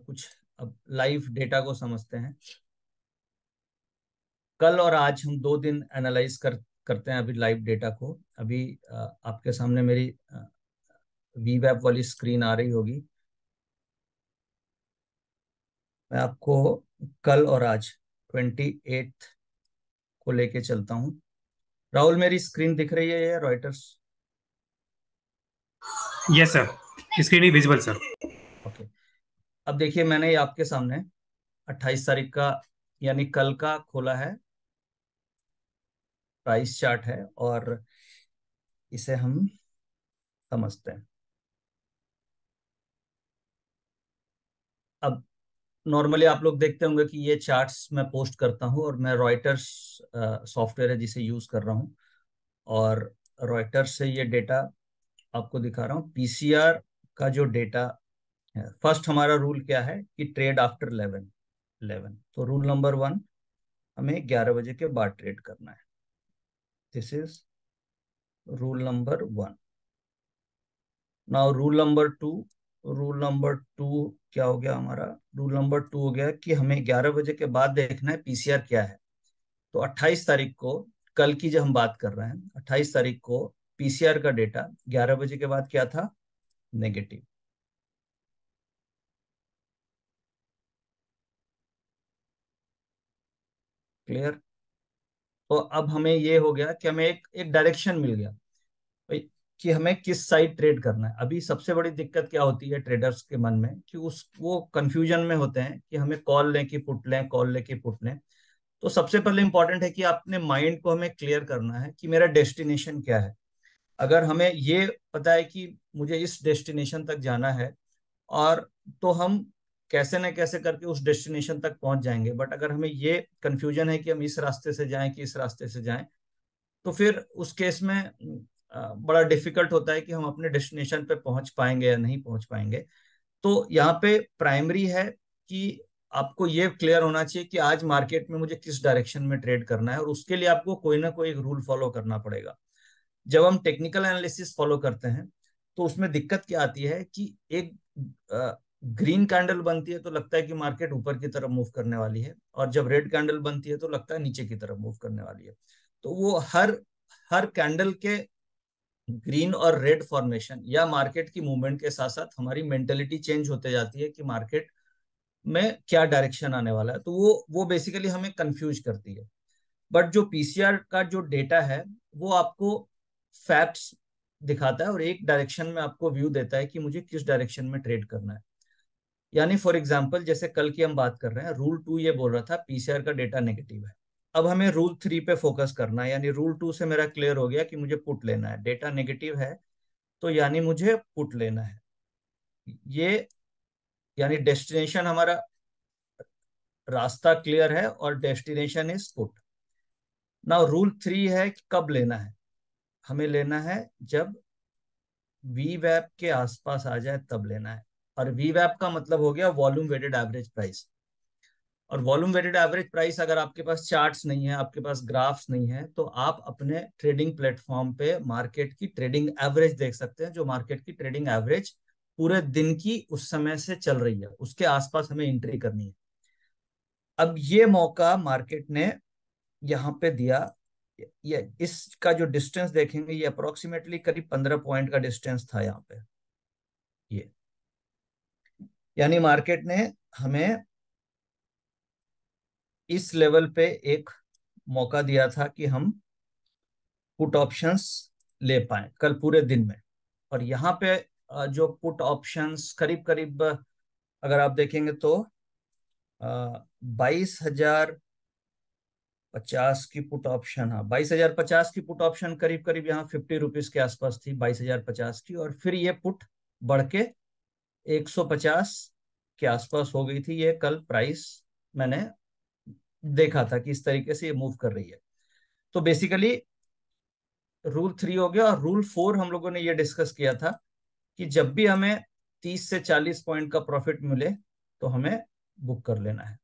कुछ अब लाइव डेटा को समझते हैं कल और आज हम दो दिन एनालाइज कर करते हैं अभी लाइव डेटा को अभी आ, आपके सामने मेरी वी वेब वाली स्क्रीन आ रही होगी मैं आपको कल और आज ट्वेंटी एट को लेके चलता हूं राहुल मेरी स्क्रीन दिख रही है या रॉयटर्स यस सर स्क्रीन ही विजिबल सर ओके अब देखिए मैंने आपके सामने 28 तारीख का यानी कल का खोला है प्राइस चार्ट है और इसे हम समझते हैं अब नॉर्मली आप लोग देखते होंगे कि ये चार्ट्स मैं पोस्ट करता हूँ और मैं रॉयटर्स सॉफ्टवेयर है जिसे यूज कर रहा हूं और रॉयटर्स से ये डेटा आपको दिखा रहा हूँ पीसीआर का जो डेटा है फर्स्ट हमारा रूल क्या है कि ट्रेड आफ्टर इलेवन इलेवन तो रूल नंबर वन हमें ग्यारह बजे के बाद ट्रेड करना है this is rule number one now rule number two rule number two क्या हो गया हमारा रूल नंबर टू हो गया कि हमें ग्यारह बजे के बाद देखना है पीसीआर क्या है तो अट्ठाईस तारीख को कल की जो हम बात कर रहे हैं अट्ठाईस तारीख को पीसीआर का डेटा ग्यारह बजे के बाद क्या था नेगेटिव क्लियर तो अब हमें ये हो गया कि हमें एक एक डायरेक्शन मिल गया कि हमें किस साइड ट्रेड करना है अभी सबसे बड़ी दिक्कत क्या होती है ट्रेडर्स के मन में कि उस वो कंफ्यूजन में होते हैं कि हमें कॉल लें कि पुट लें कॉल लें कि पुट लें तो सबसे पहले इंपॉर्टेंट है कि अपने माइंड को हमें क्लियर करना है कि मेरा डेस्टिनेशन क्या है अगर हमें ये पता है कि मुझे इस डेस्टिनेशन तक जाना है और तो हम कैसे न कैसे करके उस डेस्टिनेशन तक पहुंच जाएंगे बट अगर हमें ये कन्फ्यूजन है कि हम इस रास्ते से जाएं कि इस रास्ते से जाएं तो फिर उस केस में बड़ा डिफिकल्ट होता है कि हम अपने डेस्टिनेशन पे पहुंच पाएंगे या नहीं पहुंच पाएंगे तो यहाँ पे प्राइमरी है कि आपको ये क्लियर होना चाहिए कि आज मार्केट में मुझे किस डायरेक्शन में ट्रेड करना है और उसके लिए आपको कोई ना कोई एक रूल फॉलो करना पड़ेगा जब हम टेक्निकल एनालिसिस फॉलो करते हैं तो उसमें दिक्कत क्या आती है कि एक ग्रीन कैंडल बनती है तो लगता है कि मार्केट ऊपर की तरफ मूव करने वाली है और जब रेड कैंडल बनती है तो लगता है नीचे की तरफ मूव करने वाली है तो वो हर हर कैंडल के ग्रीन और रेड फॉर्मेशन या मार्केट की मूवमेंट के साथ साथ हमारी मेंटेलिटी चेंज होते जाती है कि मार्केट में क्या डायरेक्शन आने वाला है तो वो वो बेसिकली हमें कंफ्यूज करती है बट जो पीसीआर का जो डेटा है वो आपको फैक्ट्स दिखाता है और एक डायरेक्शन में आपको व्यू देता है कि मुझे किस डायरेक्शन में ट्रेड करना है यानी फॉर एग्जाम्पल जैसे कल की हम बात कर रहे हैं रूल टू ये बोल रहा था पीसीआर का डेटा नेगेटिव है अब हमें रूल थ्री पे फोकस करना है यानी रूल टू से मेरा क्लियर हो गया कि मुझे पुट लेना है डेटा नेगेटिव है तो यानी मुझे पुट लेना है ये यानी डेस्टिनेशन हमारा रास्ता क्लियर है और डेस्टिनेशन इज पुट ना रूल थ्री है कब लेना है हमें लेना है जब वी वैप के आसपास आ जाए तब लेना है और वी वैप का मतलब हो गया वॉल्यूम वेटेड एवरेज प्राइस और वॉल्यूम वेटेड एवरेज प्राइस अगर आपके पास चार्ट्स नहीं है आपके पास ग्राफ्स नहीं है तो आप अपने ट्रेडिंग प्लेटफॉर्म पे मार्केट की ट्रेडिंग एवरेज देख सकते हैं जो मार्केट की ट्रेडिंग एवरेज पूरे दिन की उस समय से चल रही है उसके आसपास हमें एंट्री करनी है अब ये मौका मार्केट ने यहाँ पे दिया ये इसका जो डिस्टेंस देखेंगे ये अप्रोक्सीमेटली करीब पंद्रह पॉइंट का डिस्टेंस था यहाँ पे ये यानी मार्केट ने हमें इस लेवल पे एक मौका दिया था कि हम पुट ऑप्शंस ले पाए कल पूरे दिन में और यहाँ पे जो पुट ऑप्शंस करीब करीब अगर आप देखेंगे तो बाईस हजार पचास की पुट ऑप्शन हाँ बाईस हजार पचास की पुट ऑप्शन करीब करीब यहाँ फिफ्टी रुपीज के आसपास थी बाईस हजार पचास की और फिर ये पुट बढ़ के एक सौ पचास के आसपास हो गई थी ये कल प्राइस मैंने देखा था कि इस तरीके से ये मूव कर रही है तो बेसिकली रूल थ्री हो गया और रूल फोर हम लोगों ने ये डिस्कस किया था कि जब भी हमें तीस से चालीस पॉइंट का प्रॉफिट मिले तो हमें बुक कर लेना है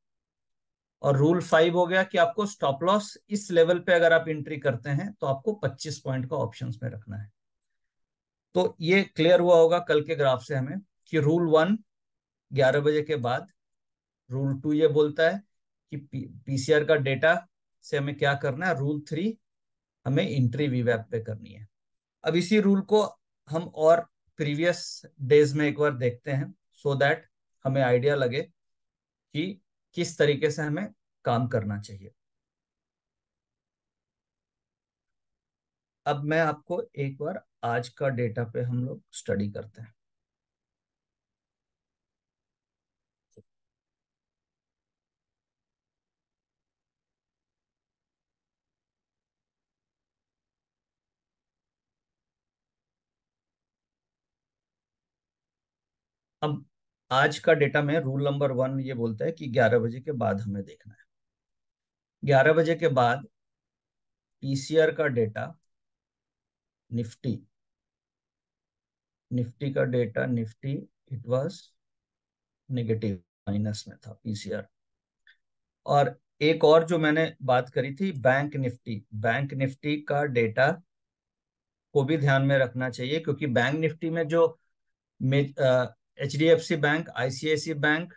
और रूल फाइव हो गया कि आपको स्टॉप लॉस इस लेवल पे अगर आप एंट्री करते हैं तो आपको 25 पॉइंट का ऑप्शंस में रखना है तो ये क्लियर हुआ होगा कल के ग्राफ से हमें कि रूल वन ग्यारह बजे के बाद रूल टू ये बोलता है कि पीसीआर का डेटा से हमें क्या करना है रूल थ्री हमें इंट्री वीवैप पे करनी है अब इसी रूल को हम और प्रीवियस डेज में एक बार देखते हैं सो so दैट हमें आइडिया लगे कि किस तरीके से हमें काम करना चाहिए अब मैं आपको एक बार आज का डेटा पे हम लोग स्टडी करते हैं अब आज का डेटा में रूल नंबर वन ये बोलता है कि 11 बजे के बाद हमें देखना है 11 बजे के बाद पीसीआर का डेटा निफ्टी निफ्टी का data Nifty it was negative minus में था पीसीआर और एक और जो मैंने बात करी थी बैंक निफ्टी बैंक निफ्टी का डेटा को भी ध्यान में रखना चाहिए क्योंकि बैंक निफ्टी में जो H D F C bank ICICI bank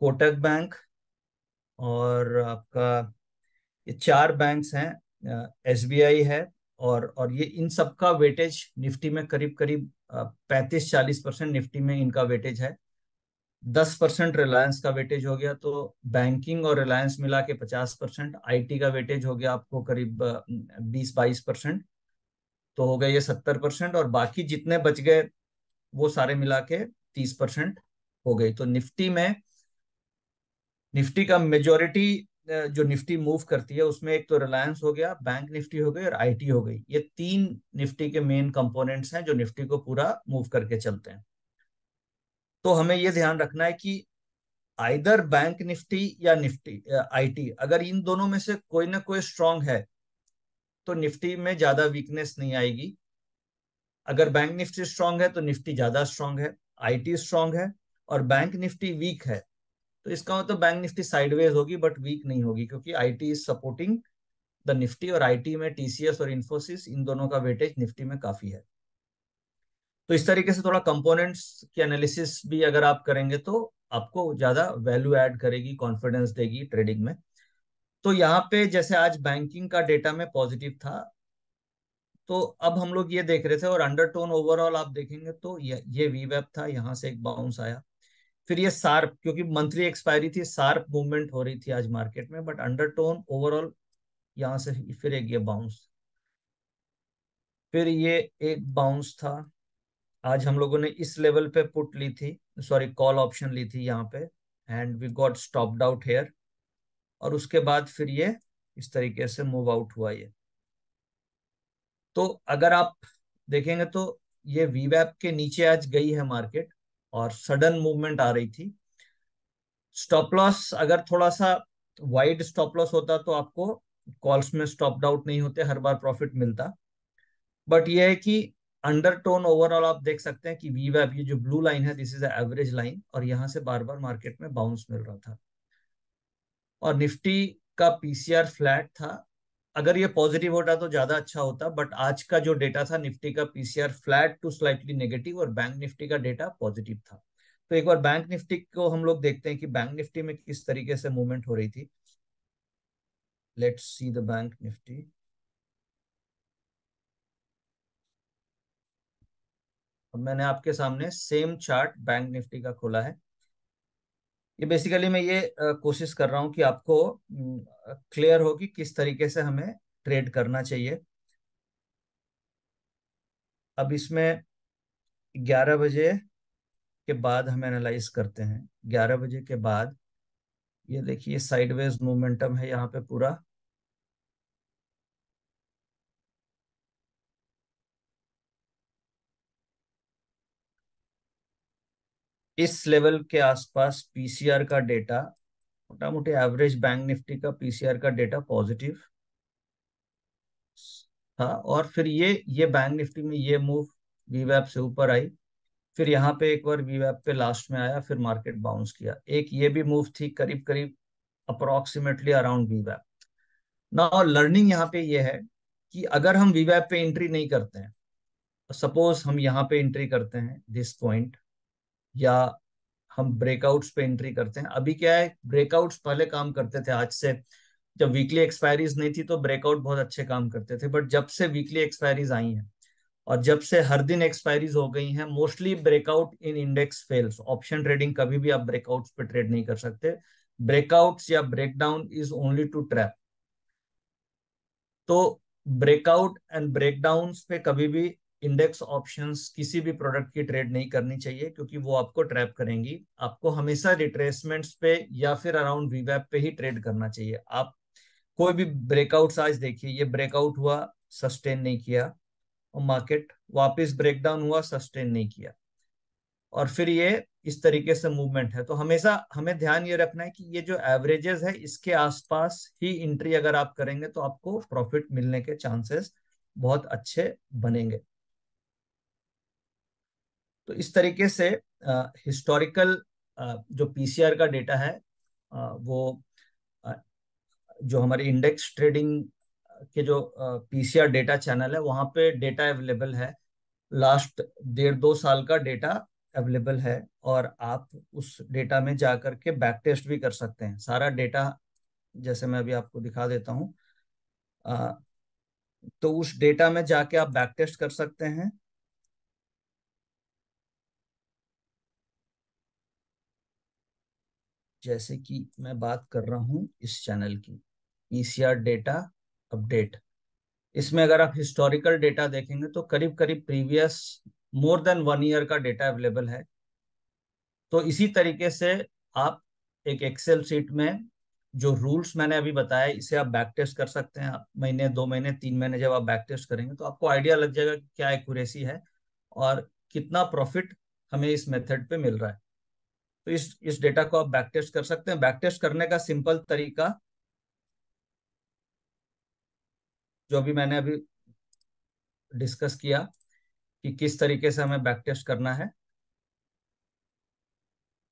Kotak bank और आपका ये चार बैंक्स हैं एस बी आई है और और ये इन सब का वेटेज निफ्टी में करीब करीब पैंतीस चालीस परसेंट निफ्टी में इनका वेटेज है दस परसेंट रिलायंस का वेटेज हो गया तो बैंकिंग और रिलायंस मिला के पचास परसेंट आई का वेटेज हो गया आपको करीब बीस बाईस परसेंट तो हो गया ये सत्तर परसेंट और बाकी जितने बच गए वो सारे मिला के तीस परसेंट हो गई तो निफ्टी में निफ्टी का मेजोरिटी जो निफ्टी मूव करती है उसमें एक तो रिलायंस हो गया बैंक निफ्टी हो गई और आईटी हो गई ये तीन निफ्टी के मेन कंपोनेंट्स हैं जो निफ्टी को पूरा मूव करके चलते हैं तो हमें ये ध्यान रखना है कि आइदर बैंक निफ्टी या निफ्टी आईटी अगर इन दोनों में से कोई ना कोई स्ट्रांग है तो निफ्टी में ज्यादा वीकनेस नहीं आएगी अगर बैंक निफ्टी स्ट्रांग है तो निफ्टी ज्यादा स्ट्रांग है आईटी स्ट्रांग है और बैंक निफ्टी वीक है तो इसका मतलब बैंक निफ्टी साइडवेज होगी बट वीक नहीं होगी क्योंकि IT is supporting the Nifty और आईटी में टीसीएस और इन्फोसिस इन दोनों का वेटेज निफ्टी में काफी है तो इस तरीके से थोड़ा कंपोनेंट्स की एनालिसिस भी अगर आप करेंगे तो आपको ज्यादा वैल्यू ऐड करेगी कॉन्फिडेंस देगी ट्रेडिंग में तो यहाँ पे जैसे आज बैंकिंग का डेटा में पॉजिटिव था तो अब हम लोग ये देख रहे थे और अंडरटोन ओवरऑल आप देखेंगे तो ये वी वेब था यहाँ से एक बाउंस आया फिर ये सार्प क्योंकि मंथली एक्सपायरी थी सार्प मूवमेंट हो रही थी आज मार्केट में बट अंडरटोन ओवरऑल यहाँ से फिर एक ये बाउंस फिर ये एक बाउंस था आज हम लोगों ने इस लेवल पे पुट ली थी सॉरी कॉल ऑप्शन ली थी यहाँ पे and we got stop out here और उसके बाद फिर ये इस तरीके से मूव आउट हुआ ये तो अगर आप देखेंगे तो ये वीवैप के नीचे आज गई है मार्केट और सडन मूवमेंट आ रही थी स्टॉप लॉस अगर थोड़ा सा वाइड स्टॉप लॉस होता तो आपको कॉल्स में स्टॉप डाउट नहीं होते हर बार प्रॉफिट मिलता बट यह है कि अंडर टोन ओवरऑल आप देख सकते हैं कि वीवैप ये जो ब्लू लाइन है दिस इज एवरेज लाइन और यहां से बार बार मार्केट में बाउंस मिल रहा था और निफ्टी का पीसीआर फ्लैट था अगर ये पॉजिटिव होता तो ज्यादा अच्छा होता बट आज का जो डेटा था निफ्टी का PCR flat to slightly negative और बैंक निफ्टी का डेटा पॉजिटिव था तो एक बार बैंक निफ्टी को हम लोग देखते हैं कि बैंक निफ्टी में किस तरीके से मूवमेंट हो रही थी let's see the bank Nifty मैंने आपके सामने सेम चार्ट बैंक निफ्टी का खोला है ये बेसिकली मैं ये कोशिश कर रहा हूँ कि आपको क्लियर हो कि किस तरीके से हमें ट्रेड करना चाहिए अब इसमें 11 बजे के बाद हम एनालाइज करते हैं 11 बजे के बाद ये देखिए साइडवेज मोमेंटम है यहाँ पे पूरा इस लेवल के आसपास पीसीआर का डेटा मोटा मोटी एवरेज बैंक निफ्टी का पीसीआर का डेटा पॉजिटिव था और फिर ये ये बैंक निफ्टी में ये मूव वीवैप से ऊपर आई फिर यहाँ पे एक बार वीवैप पे लास्ट में आया फिर मार्केट बाउंस किया एक ये भी मूव थी करीब करीब अप्रोक्सीमेटली अराउंड वीवैप ना लर्निंग यहाँ पे ये है कि अगर हम वीवैप पे एंट्री नहीं करते हैं सपोज हम यहाँ पे एंट्री करते हैं दिस पॉइंट या हम ब्रेकआउट्स पे एंट्री करते हैं अभी क्या है ब्रेकआउट्स पहले काम करते थे आज से जब वीकली एक्सपायरीज नहीं थी तो ब्रेकआउट बहुत अच्छे काम करते थे बट जब से वीकली एक्सपायरीज आई हैं और जब से हर दिन एक्सपायरीज हो गई हैं mostly breakout in index fails option trading कभी भी आप ब्रेकआउट्स पे ट्रेड नहीं कर सकते ब्रेकआउट्स या breakdown is only to trap तो ब्रेकआउट एंड ब्रेकडाउन पे कभी भी इंडेक्स ऑप्शंस किसी भी प्रोडक्ट की ट्रेड नहीं करनी चाहिए क्योंकि वो आपको ट्रैप करेंगी आपको हमेशा रिट्रेसमेंट्स पे या फिर अराउंड वीवैप पे ही ट्रेड करना चाहिए आप कोई भी ब्रेकआउट्स आज देखिए ये ब्रेकआउट हुआ सस्टेन नहीं किया और मार्केट वापस ब्रेकडाउन हुआ सस्टेन नहीं किया और फिर ये इस तरीके से मूवमेंट है तो हमेशा हमें ध्यान ये रखना है कि ये जो एवरेजेस है इसके आसपास ही एंट्री अगर आप करेंगे तो आपको प्रॉफिट मिलने के चांसेस बहुत अच्छे बनेंगे तो इस तरीके से हिस्टोरिकल जो पीसीआर का डेटा है वो जो हमारे इंडेक्स ट्रेडिंग के जो पीसीआर डेटा चैनल है वहाँ पे डेटा अवेलेबल है लास्ट डेढ़ दो साल का डेटा अवेलेबल है और आप उस डेटा में जा करके बैक टेस्ट भी कर सकते हैं सारा डेटा जैसे मैं अभी आपको दिखा देता हूँ तो उस डेटा में जाके आप बैक टेस्ट कर सकते हैं जैसे कि मैं बात कर रहा हूं इस चैनल की ईसीआर डेटा अपडेट इसमें अगर आप हिस्टोरिकल डेटा देखेंगे तो करीब करीब previous more than one year का डेटा अवेलेबल है तो इसी तरीके से आप एक एक्सेल सीट में जो रूल्स मैंने अभी बताया इसे आप बैक टेस्ट कर सकते हैं आप महीने दो महीने तीन महीने जब आप बैक टेस्ट करेंगे तो आपको आइडिया लग जाएगा कि क्या एक है और कितना प्रॉफिट हमें इस मेथड पे मिल रहा है तो इस इस डेटा को आप बैक टेस्ट कर सकते हैं बैक टेस्ट करने का सिंपल तरीका जो भी मैंने अभी डिस्कस किया कि किस तरीके से हमें बैक टेस्ट करना है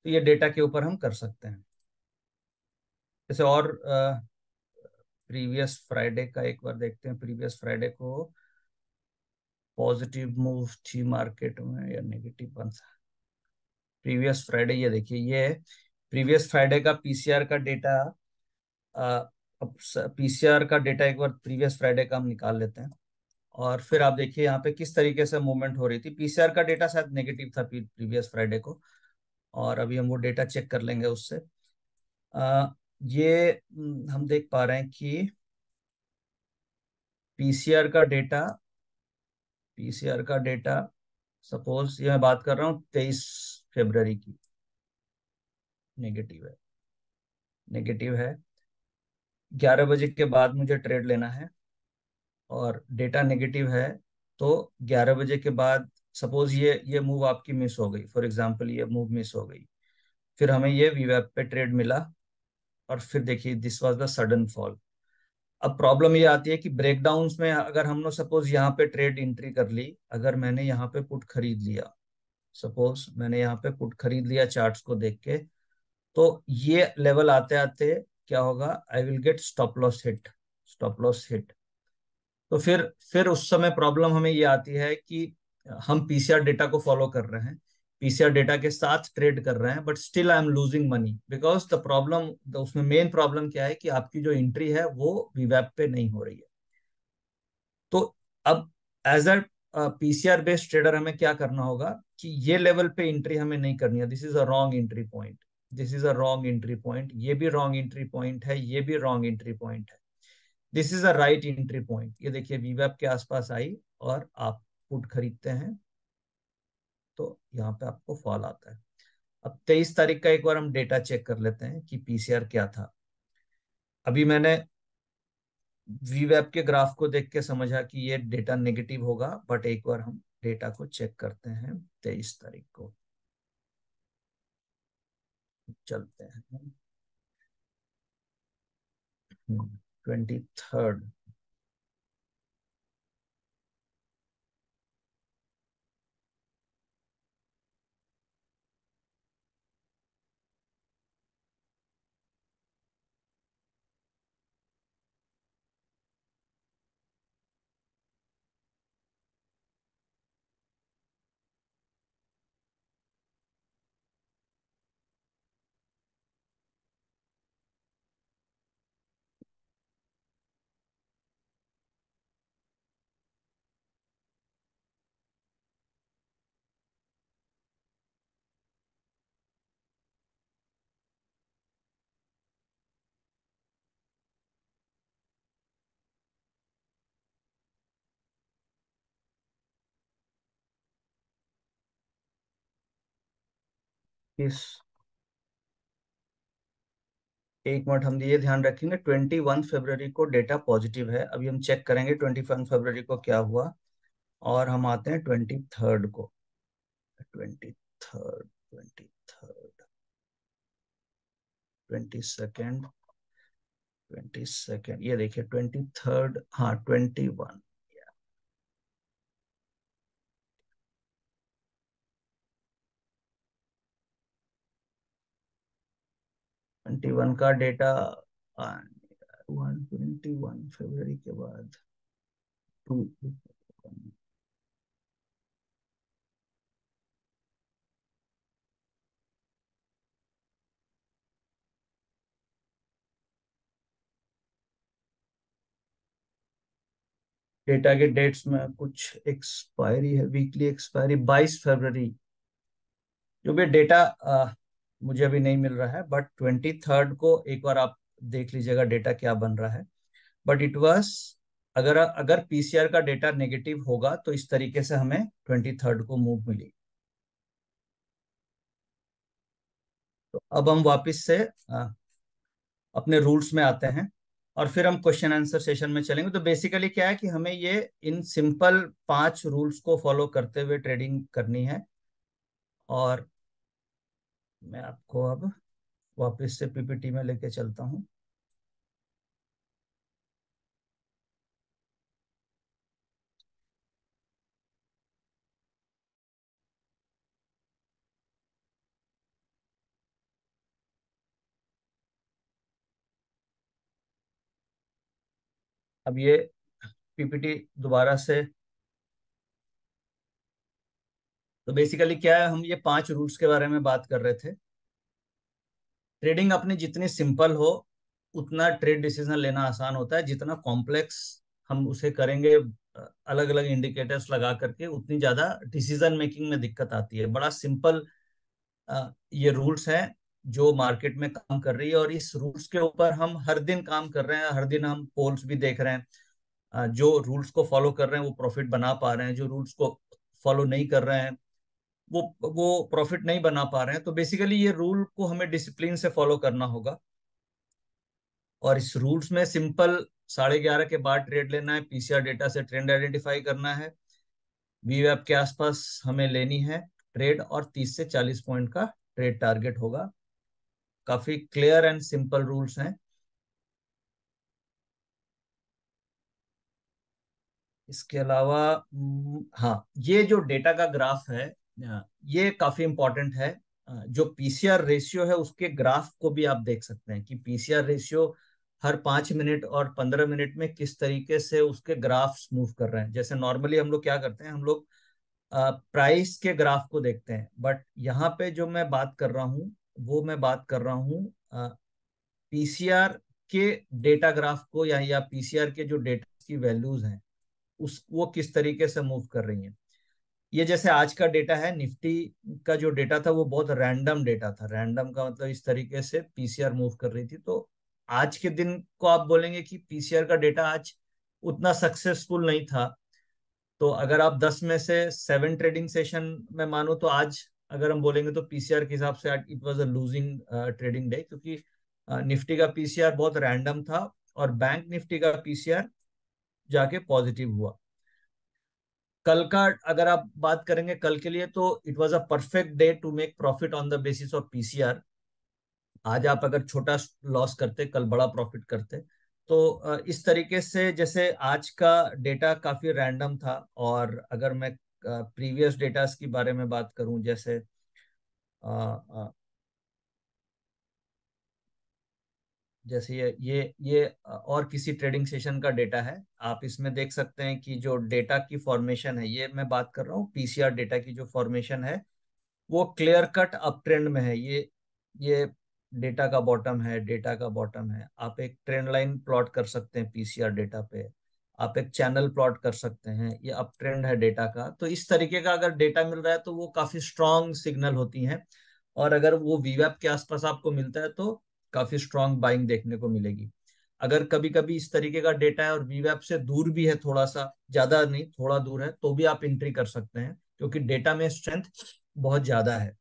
तो ये डेटा के ऊपर हम कर सकते हैं जैसे और प्रीवियस फ्राइडे का एक बार देखते हैं प्रीवियस फ्राइडे को पॉजिटिव मूव थी मार्केट में या नेगेटिव बन सा प्रीवियस फ्राइडे ये देखिए ये प्रीवियस फ्राइडे का पीसीआर का डेटा पीसीआर का डेटा एक बार प्रीवियस फ्राइडे का हम निकाल लेते हैं और फिर आप देखिए यहाँ पे किस तरीके से मूवमेंट हो रही थी पीसीआर का डेटा शायद नेगेटिव था प्रीवियस फ्राइडे को और अभी हम वो डेटा चेक कर लेंगे उससे आ, ये हम देख पा रहे हैं कि पीसीआर का डेटा पीसीआर का डेटा सपोज ये मैं बात कर रहा हूँ तेईस फेब्रवरी की नेगेटिव है नेगेटिव है ग्यारह बजे के बाद मुझे ट्रेड लेना है और डेटा नेगेटिव है तो ग्यारह बजे के बाद सपोज ये ये मूव आपकी मिस हो गई फॉर एग्जाम्पल ये मूव मिस हो गई फिर हमें ये वीवैप पे ट्रेड मिला और फिर देखिए this was the sudden fall अब प्रॉब्लम ये आती है कि ब्रेकडाउन में अगर हमने सपोज यहाँ पे ट्रेड एंट्री कर ली अगर मैंने यहाँ पे पुट खरीद लिया सपोज मैंने यहाँ पे पुट खरीद लिया चार्ट्स को देख के तो ये लेवल आते आते क्या होगा I will get stop loss hit stop loss hit तो फिर फिर उस समय प्रॉब्लम हमें ये आती है कि हम पीसीआर डेटा को फॉलो कर रहे हैं पीसीआर डेटा के साथ ट्रेड कर रहे हैं but still I am losing money because the problem उसमें मेन प्रॉब्लम क्या है कि आपकी जो एंट्री है वो वीवैप पे नहीं हो रही है तो अब as a PCR based trader हमें क्या करना होगा कि ये लेवल पे एंट्री हमें नहीं करनी है this is a wrong entry point this is a wrong entry point ये भी रॉन्ग एंट्री पॉइंट है ये भी रॉन्ग एंट्री पॉइंट है this is a right entry point ये देखिए वीवैप के आसपास आई और आप पुट खरीदते हैं तो यहाँ पे आपको फॉल आता है अब तेईस तारीख का एक बार हम डेटा चेक कर लेते हैं कि पीसीआर क्या था अभी मैंने वी वेब के ग्राफ को देख के समझा कि ये डेटा नेगेटिव होगा बट एक बार हम डेटा को चेक करते हैं तेईस तारीख को चलते हैं ट्वेंटी हम्म, थर्ड इस एक मिनट हम ये ध्यान रखेंगे ट्वेंटी वन फेबररी को डेटा पॉजिटिव है अभी हम चेक करेंगे ट्वेंटी वन फेबररी को क्या हुआ और हम आते हैं ट्वेंटी थर्ड को twenty third twenty third twenty second twenty second ये देखिए ट्वेंटी थर्ड हाँ ट्वेंटी वन 21 का डेटा फरवरी के बाद टू डेटा के डेट्स में कुछ एक्सपायरी है वीकली एक्सपायरी 22 फरवरी जो भी डेटा मुझे अभी नहीं मिल रहा है बट ट्वेंटी थर्ड को एक बार आप देख लीजिएगा डेटा क्या बन रहा है बट इट वॉज अगर अगर पीसीआर का डेटा नेगेटिव होगा तो इस तरीके से हमें ट्वेंटी थर्ड को मूव मिली तो अब हम वापस से आ, अपने रूल्स में आते हैं और फिर हम क्वेश्चन आंसर सेशन में चलेंगे तो बेसिकली क्या है कि हमें ये इन सिंपल पांच रूल्स को फॉलो करते हुए ट्रेडिंग करनी है और मैं आपको अब वापस से पीपीटी में लेके चलता हूं अब ये पीपीटी दोबारा से तो बेसिकली क्या है हम ये पांच रूल्स के बारे में बात कर रहे थे ट्रेडिंग अपनी जितनी सिंपल हो उतना ट्रेड डिसीजन लेना आसान होता है जितना कॉम्प्लेक्स हम उसे करेंगे अलग अलग इंडिकेटर्स लगा करके उतनी ज्यादा डिसीजन मेकिंग में दिक्कत आती है बड़ा सिंपल ये रूल्स है जो मार्केट में काम कर रही है और इस रूल्स के ऊपर हम हर दिन काम कर रहे हैं हर दिन हम पोल्स भी देख रहे हैं जो रूल्स को फॉलो कर रहे हैं वो प्रॉफिट बना पा रहे हैं जो रूल्स को फॉलो नहीं कर रहे हैं वो वो प्रॉफिट नहीं बना पा रहे हैं तो बेसिकली ये रूल को हमें डिसिप्लिन से फॉलो करना होगा और इस रूल्स में सिंपल साढ़े ग्यारह के बाद ट्रेड लेना है पीसीआर डेटा से ट्रेंड आइडेंटिफाई करना है वी के आसपास हमें लेनी है ट्रेड और तीस से चालीस पॉइंट का ट्रेड टारगेट होगा काफी क्लियर एंड सिंपल रूल्स हैं इसके अलावा हम्म, हाँ ये जो डेटा का ग्राफ है ये काफी इंपॉर्टेंट है जो पीसीआर रेशियो है उसके ग्राफ को भी आप देख सकते हैं कि पीसीआर रेशियो हर पांच मिनट और पंद्रह मिनट में किस तरीके से उसके ग्राफ मूव कर रहे हैं जैसे नॉर्मली हम लोग क्या करते हैं हम लोग प्राइस के ग्राफ को देखते हैं बट यहाँ पे जो मैं बात कर रहा हूँ वो मैं बात कर रहा हूँ पीसीआर के डेटा ग्राफ को या या पीसीआर के जो डेटा की वैल्यूज हैं उस वो किस तरीके से मूव कर रही हैं ये जैसे आज का डेटा है निफ्टी का जो डेटा था वो बहुत रैंडम डेटा था रैंडम का मतलब इस तरीके से पीसीआर मूव कर रही थी तो आज के दिन को आप बोलेंगे कि पीसीआर का डेटा आज उतना सक्सेसफुल नहीं था तो अगर आप 10 में से सेवन ट्रेडिंग सेशन में मानो तो आज अगर हम बोलेंगे तो पीसीआर के हिसाब से it was a losing trading day क्योंकि uh, निफ्टी का पीसीआर बहुत रैंडम था और बैंक निफ्टी का पीसीआर जाके पॉजिटिव हुआ कल का अगर आप बात करेंगे कल के लिए तो it was a perfect day to make profit on the basis of PCR आज आप अगर छोटा लॉस करते कल बड़ा प्रॉफिट करते तो इस तरीके से जैसे आज का डेटा काफी रैंडम था और अगर मैं प्रीवियस डेटास के बारे में बात करूं जैसे जैसे ये ये ये और किसी ट्रेडिंग सेशन का डेटा है आप इसमें देख सकते हैं कि जो डेटा की फॉर्मेशन है ये मैं बात कर रहा हूँ पीसीआर डेटा की जो फॉर्मेशन है वो क्लियर कट अप ट्रेंड में है ये ये डेटा का बॉटम है डेटा का बॉटम है आप एक ट्रेंड लाइन प्लॉट कर सकते हैं पीसीआर डेटा पे आप एक चैनल प्लॉट कर सकते हैं ये अप ट्रेंड है डेटा का तो इस तरीके का अगर डेटा मिल रहा है तो वो काफी स्ट्रांग सिग्नल होती है और अगर वो वीवैप के आसपास आपको मिलता है तो काफी स्ट्रांग बाइंग देखने को मिलेगी अगर कभी कभी इस तरीके का डेटा है और वीवैप से दूर भी है थोड़ा सा ज्यादा नहीं थोड़ा दूर है तो भी आप एंट्री कर सकते हैं क्योंकि डेटा में स्ट्रेंथ बहुत ज्यादा है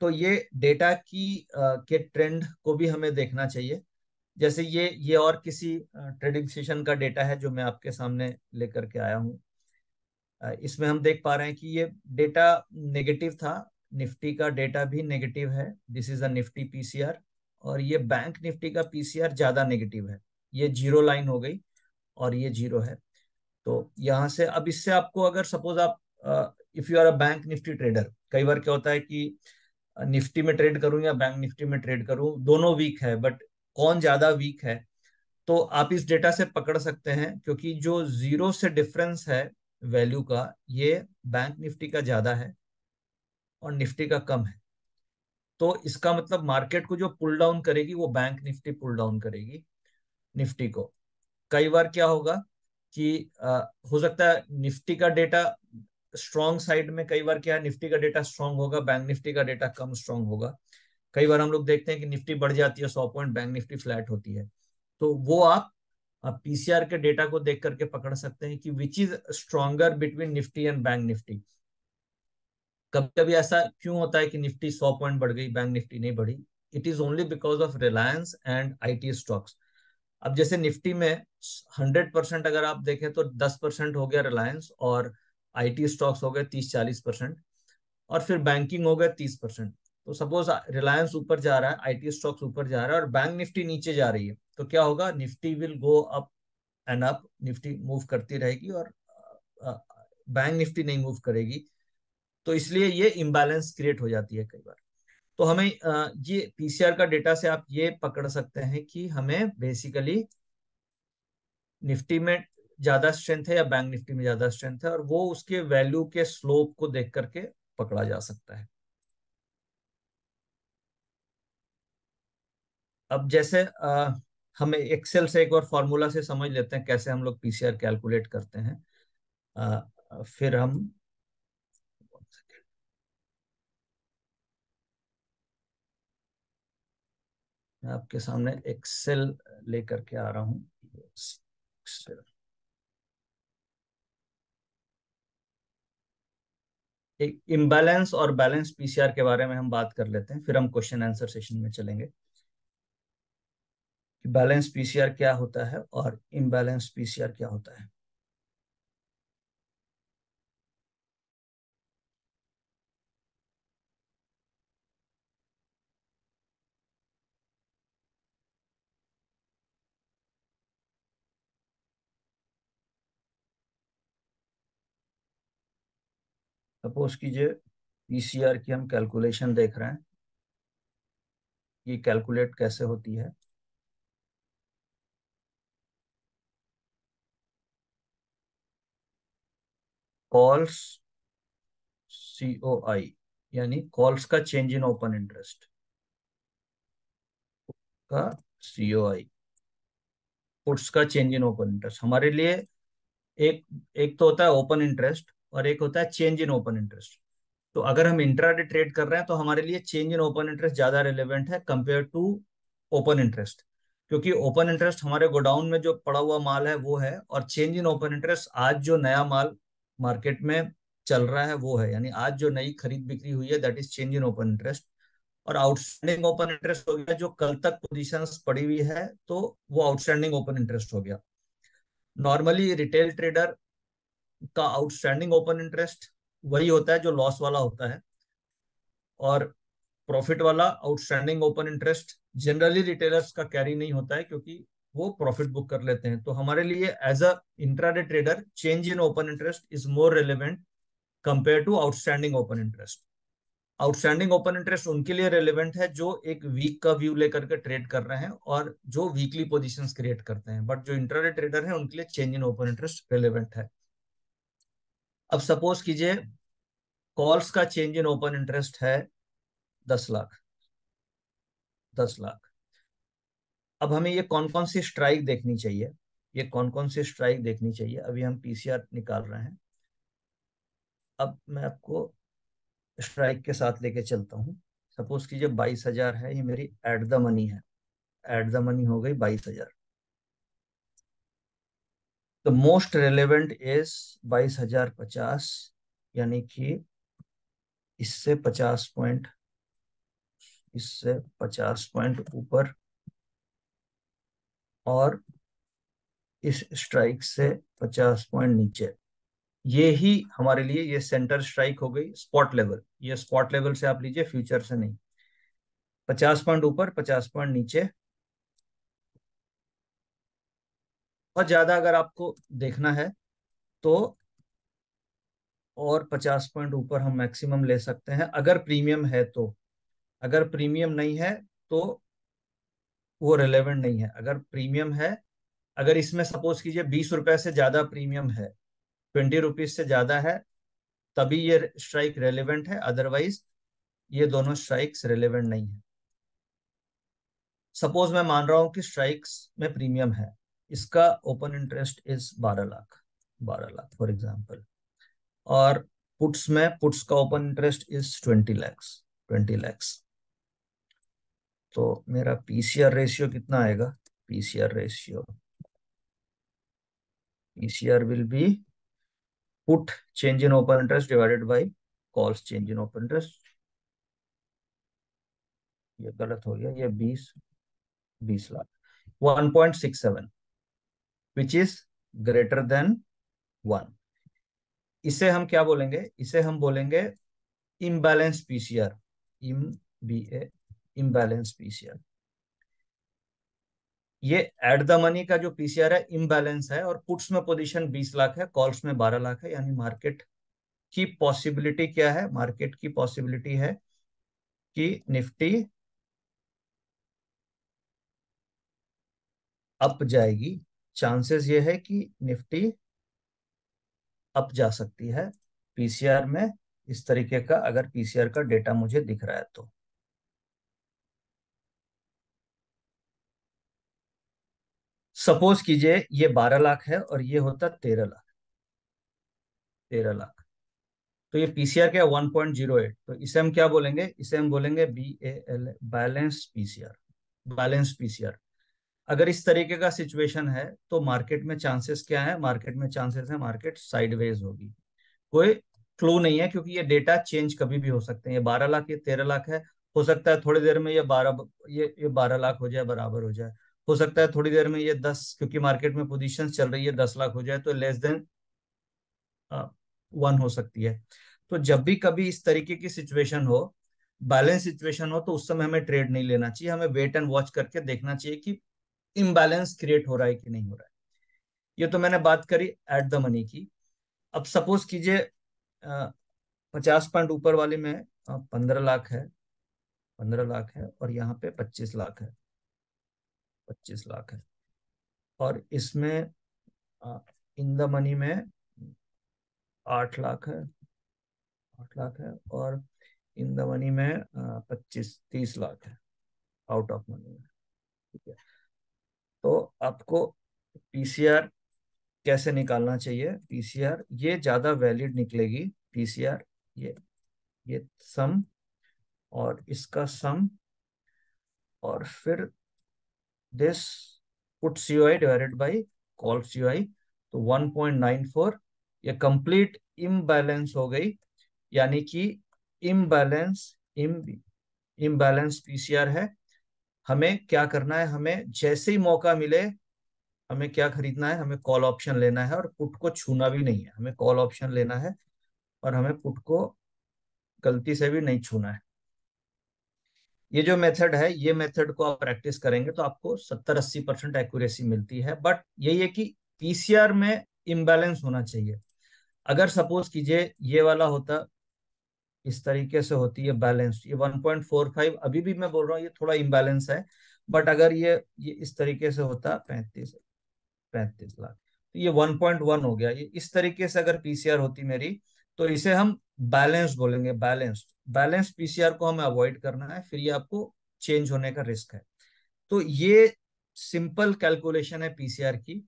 तो ये डेटा की आ, के ट्रेंड को भी हमें देखना चाहिए जैसे ये ये और किसी ट्रेडिंग सेशन का डेटा है जो मैं आपके सामने लेकर के आया हूँ इसमें हम देख पा रहे हैं कि ये डेटा नेगेटिव था निफ्टी का डेटा भी नेगेटिव है this is a Nifty PCR और ये बैंक निफ्टी का पीसीआर ज्यादा नेगेटिव है ये जीरो लाइन हो गई और ये जीरो है तो यहाँ से अब इससे आपको अगर सपोज आप if you are a bank Nifty trader कई बार क्या होता है कि निफ्टी में ट्रेड करूं या बैंक निफ्टी में ट्रेड करूं दोनों वीक है बट कौन ज्यादा वीक है तो आप इस डेटा से पकड़ सकते हैं क्योंकि जो जीरो से डिफरेंस है वैल्यू का ये बैंक निफ्टी का ज्यादा है और निफ्टी का कम है तो इसका मतलब मार्केट को जो पुल डाउन करेगी वो बैंक निफ्टी पुल डाउन करेगी निफ्टी को कई बार क्या होगा कि आ, हो सकता है निफ्टी का डेटा स्ट्रॉन्ग साइड में कई बार क्या है निफ्टी का डेटा स्ट्रांग होगा बैंक निफ्टी का डेटा कम स्ट्रांग होगा कई बार हम लोग देखते हैं कि निफ्टी बढ़ जाती है सौ पॉइंट बैंक निफ्टी फ्लैट होती है तो वो आप पीसीआर के डेटा को देख करके पकड़ सकते हैं कि which is stronger between Nifty and bank Nifty कभी कभी ऐसा क्यों होता है कि निफ्टी सौ पॉइंट बढ़ गई बैंक निफ्टी नहीं बढ़ी it is only because of Reliance and IT stocks अब जैसे निफ्टी में हंड्रेड परसेंट अगर आप देखें तो दस परसेंट हो गया रिलायंस और आईटी स्टॉक्स हो गए तीस चालीस परसेंट और फिर बैंकिंग हो गया तीस परसेंट तो सपोज रिलायंस ऊपर जा रहा है आईटी स्टॉक्स ऊपर जा रहा है और बैंक निफ्टी नीचे जा रही है तो क्या होगा Nifty will go up and up Nifty move करती रहेगी और बैंक निफ्टी नहीं मूव करेगी तो इसलिए ये इम्बैलेंस क्रिएट हो जाती है कई बार तो हमें ये पीसीआर का डेटा से आप ये पकड़ सकते हैं कि हमें बेसिकली निफ्टी में ज्यादा स्ट्रेंथ है या बैंक निफ्टी में ज्यादा स्ट्रेंथ है और वो उसके वैल्यू के स्लोप को देख करके पकड़ा जा सकता है अब जैसे आ, एक्सेल से एक बार फॉर्मूला से समझ लेते हैं कैसे हम लोग पीसीआर कैलकुलेट करते हैं आ, फिर हम मैं आपके सामने एक्सेल लेकर के आ रहा हूं एक इम्बैलेंस और बैलेंस पीसीआर के बारे में हम बात कर लेते हैं फिर हम क्वेश्चन आंसर सेशन में चलेंगे कि बैलेंस पीसीआर क्या होता है और इम्बैलेंस पीसीआर क्या होता है सपोज कीजिए पीसीआर की हम कैलकुलेशन देख रहे हैं ये कैलकुलेट कैसे होती है कॉल्स आई यानी कॉल्स का चेंज इन ओपन इंटरेस्ट का आई पुट्स का चेंज इन ओपन इंटरेस्ट हमारे लिए एक एक तो होता है ओपन इंटरेस्ट और एक होता है चेंज इन ओपन इंटरेस्ट तो अगर हम इंट्रा ट्रेड कर रहे हैं तो हमारे लिए चेंज इन ओपन इंटरेस्ट ज्यादा रिलेवेंट है कंपेयर टू ओपन इंटरेस्ट क्योंकि ओपन इंटरेस्ट हमारे गोडाउन में जो पड़ा हुआ माल है वो है और चेंज इन ओपन इंटरेस्ट आज जो नया माल मार्केट में चल रहा है वो है यानी आज जो नई खरीद बिक्री हुई है that is change in open interest और आउटस्टैंडिंग ओपन इंटरेस्ट हो गया जो कल तक पोजिशन पड़ी हुई है तो वो आउटस्टैंडिंग ओपन इंटरेस्ट हो गया नॉर्मली रिटेल ट्रेडर का आउटस्टैंडिंग ओपन इंटरेस्ट वही होता है जो लॉस वाला होता है और प्रॉफिट वाला outstanding open interest generally retailers का कैरी नहीं होता है क्योंकि वो प्रॉफिट बुक कर लेते हैं तो हमारे लिए as a intraday trader change in open interest is more relevant compare to outstanding open interest outstanding open interest उनके लिए रेलिवेंट है जो एक वीक का व्यू लेकर के ट्रेड कर रहे हैं और जो वीकली पोजिशन क्रिएट करते हैं बट जो इंटरडे ट्रेडर है उनके लिए change in open interest relevant है अब सपोज कीजिए कॉल्स का चेंज इन ओपन इंटरेस्ट है दस लाख दस लाख अब हमें ये कौन कौन सी स्ट्राइक देखनी चाहिए ये कौन कौन सी स्ट्राइक देखनी चाहिए अभी हम पीसीआर निकाल रहे हैं अब मैं आपको स्ट्राइक के साथ लेके चलता हूँ सपोज कीजिए बाईस हजार है ये मेरी एट द मनी है एट द मनी हो गई बाईस हजार मोस्ट रेलिवेंट इज बाईस हजार पचास यानी कि इससे पचास पॉइंट इससे पचास पॉइंट ऊपर और इस स्ट्राइक से पचास पॉइंट नीचे ये ही हमारे लिए ये सेंटर स्ट्राइक हो गई स्पॉट लेवल ये स्पॉट लेवल से आप लीजिए फ्यूचर से नहीं पचास पॉइंट ऊपर पचास पॉइंट नीचे बहुत ज्यादा अगर आपको देखना है तो और पचास पॉइंट ऊपर हम मैक्सिमम ले सकते हैं अगर प्रीमियम है तो अगर प्रीमियम नहीं है तो वो रिलेवेंट नहीं है अगर प्रीमियम है अगर इसमें सपोज कीजिए बीस रुपए से ज्यादा प्रीमियम है ट्वेंटी रुपीज से ज्यादा है तभी ये स्ट्राइक रेलिवेंट है अदरवाइज ये दोनों स्ट्राइक्स रेलिवेंट नहीं है सपोज मैं मान रहा हूं कि स्ट्राइक्स में प्रीमियम है इसका ओपन इंटरेस्ट इज बारह लाख बारह लाख फॉर एग्जाम्पल और पुट्स में पुट्स का open interest is twenty lakhs twenty lakhs तो मेरा पीसीआर रेशियो कितना आएगा PCR ratio PCR will be put change in open interest divided by calls change in open interest ये गलत हो गया ये 20 20 lakh 1.67 which is greater than one इसे हम क्या बोलेंगे इसे हम बोलेंगे इम्बैलेंस पीसीआर इम बी ए इम्बैलेंस पीसीआर ये एट द मनी का जो पीसीआर है इम्बैलेंस है और पुट्स में पोजीशन 20 लाख है कॉल्स में 12 लाख है यानी मार्केट की पॉसिबिलिटी क्या है मार्केट की पॉसिबिलिटी है कि निफ्टी अप जाएगी चांसेस ये है कि निफ्टी अप जा सकती है पीसीआर में इस तरीके का अगर पीसीआर का डेटा मुझे दिख रहा है तो सपोज कीजिए ये बारह लाख है और ये होता तेरह लाख तेरह लाख तो ये पीसीआर क्या वन पॉइंट जीरो एट तो इसे हम क्या बोलेंगे इसे हम बोलेंगे B A L balance PCR balance PCR अगर इस तरीके का सिचुएशन है तो मार्केट में चांसेस क्या है मार्केट में चांसेस है मार्केट साइडवेज होगी कोई क्लू नहीं है क्योंकि ये डेटा चेंज कभी भी हो सकते हैं ये बारह लाख ये तेरह लाख है हो सकता है थोड़ी देर में ये बारह ये ये बारह लाख हो जाए बराबर हो जाए हो सकता है थोड़ी देर में ये दस क्योंकि मार्केट में पोजिशन चल रही है दस लाख हो जाए तो लेस देन वन हो सकती है तो जब भी कभी इस तरीके की सिचुएशन हो बैलेंस सिचुएशन हो तो उस समय हमें ट्रेड नहीं लेना चाहिए हमें वेट एंड वॉच करके देखना चाहिए कि इम्बैलेंस क्रिएट हो रहा है कि नहीं हो रहा है ये तो मैंने बात करी एट द मनी की अब सपोज कीजिए पचास पॉइंट ऊपर वाले में पंद्रह लाख है पंद्रह लाख है और यहाँ पे पच्चीस लाख है पच्चीस लाख है और इसमें इन द मनी में आठ लाख है आठ लाख है और इन द मनी में पच्चीस तीस लाख है आउट ऑफ मनी में ठीक है तो आपको पीसीआर कैसे निकालना चाहिए पीसीआर ये ज्यादा वैलिड निकलेगी पीसीआर ये ये सम और इसका सम और फिर this put C I divided by call C I तो 1.94 ये कंप्लीट इम्बैलेंस हो गई यानी कि इम्बैलेंस इम इम्बैलेंस पीसीआर है हमें क्या करना है हमें जैसे ही मौका मिले हमें क्या खरीदना है हमें कॉल ऑप्शन लेना है और पुट को छूना भी नहीं है हमें कॉल ऑप्शन लेना है और हमें पुट को गलती से भी नहीं छूना है ये जो मेथड है ये मेथड को आप प्रैक्टिस करेंगे तो आपको सत्तर अस्सी परसेंट एक्यूरेसी मिलती है बट यही है कि पीसीआर में इम्बेलेंस होना चाहिए अगर सपोज कीजिए ये वाला होता इस तरीके से होती है बैलेंस ये 1.45 अभी भी मैं बोल रहा हूँ ये थोड़ा इम्बेलेंस है बट अगर ये ये इस तरीके से होता पैंतीस पैंतीस लाख तो ये 1.1 हो गया ये इस तरीके से अगर पीसीआर होती मेरी तो इसे हम बैलेंस बोलेंगे बैलेंस बैलेंस पीसीआर को हमें अवॉइड करना है फिर ये आपको चेंज होने का रिस्क है तो ये सिंपल कैलकुलेशन है पीसीआर की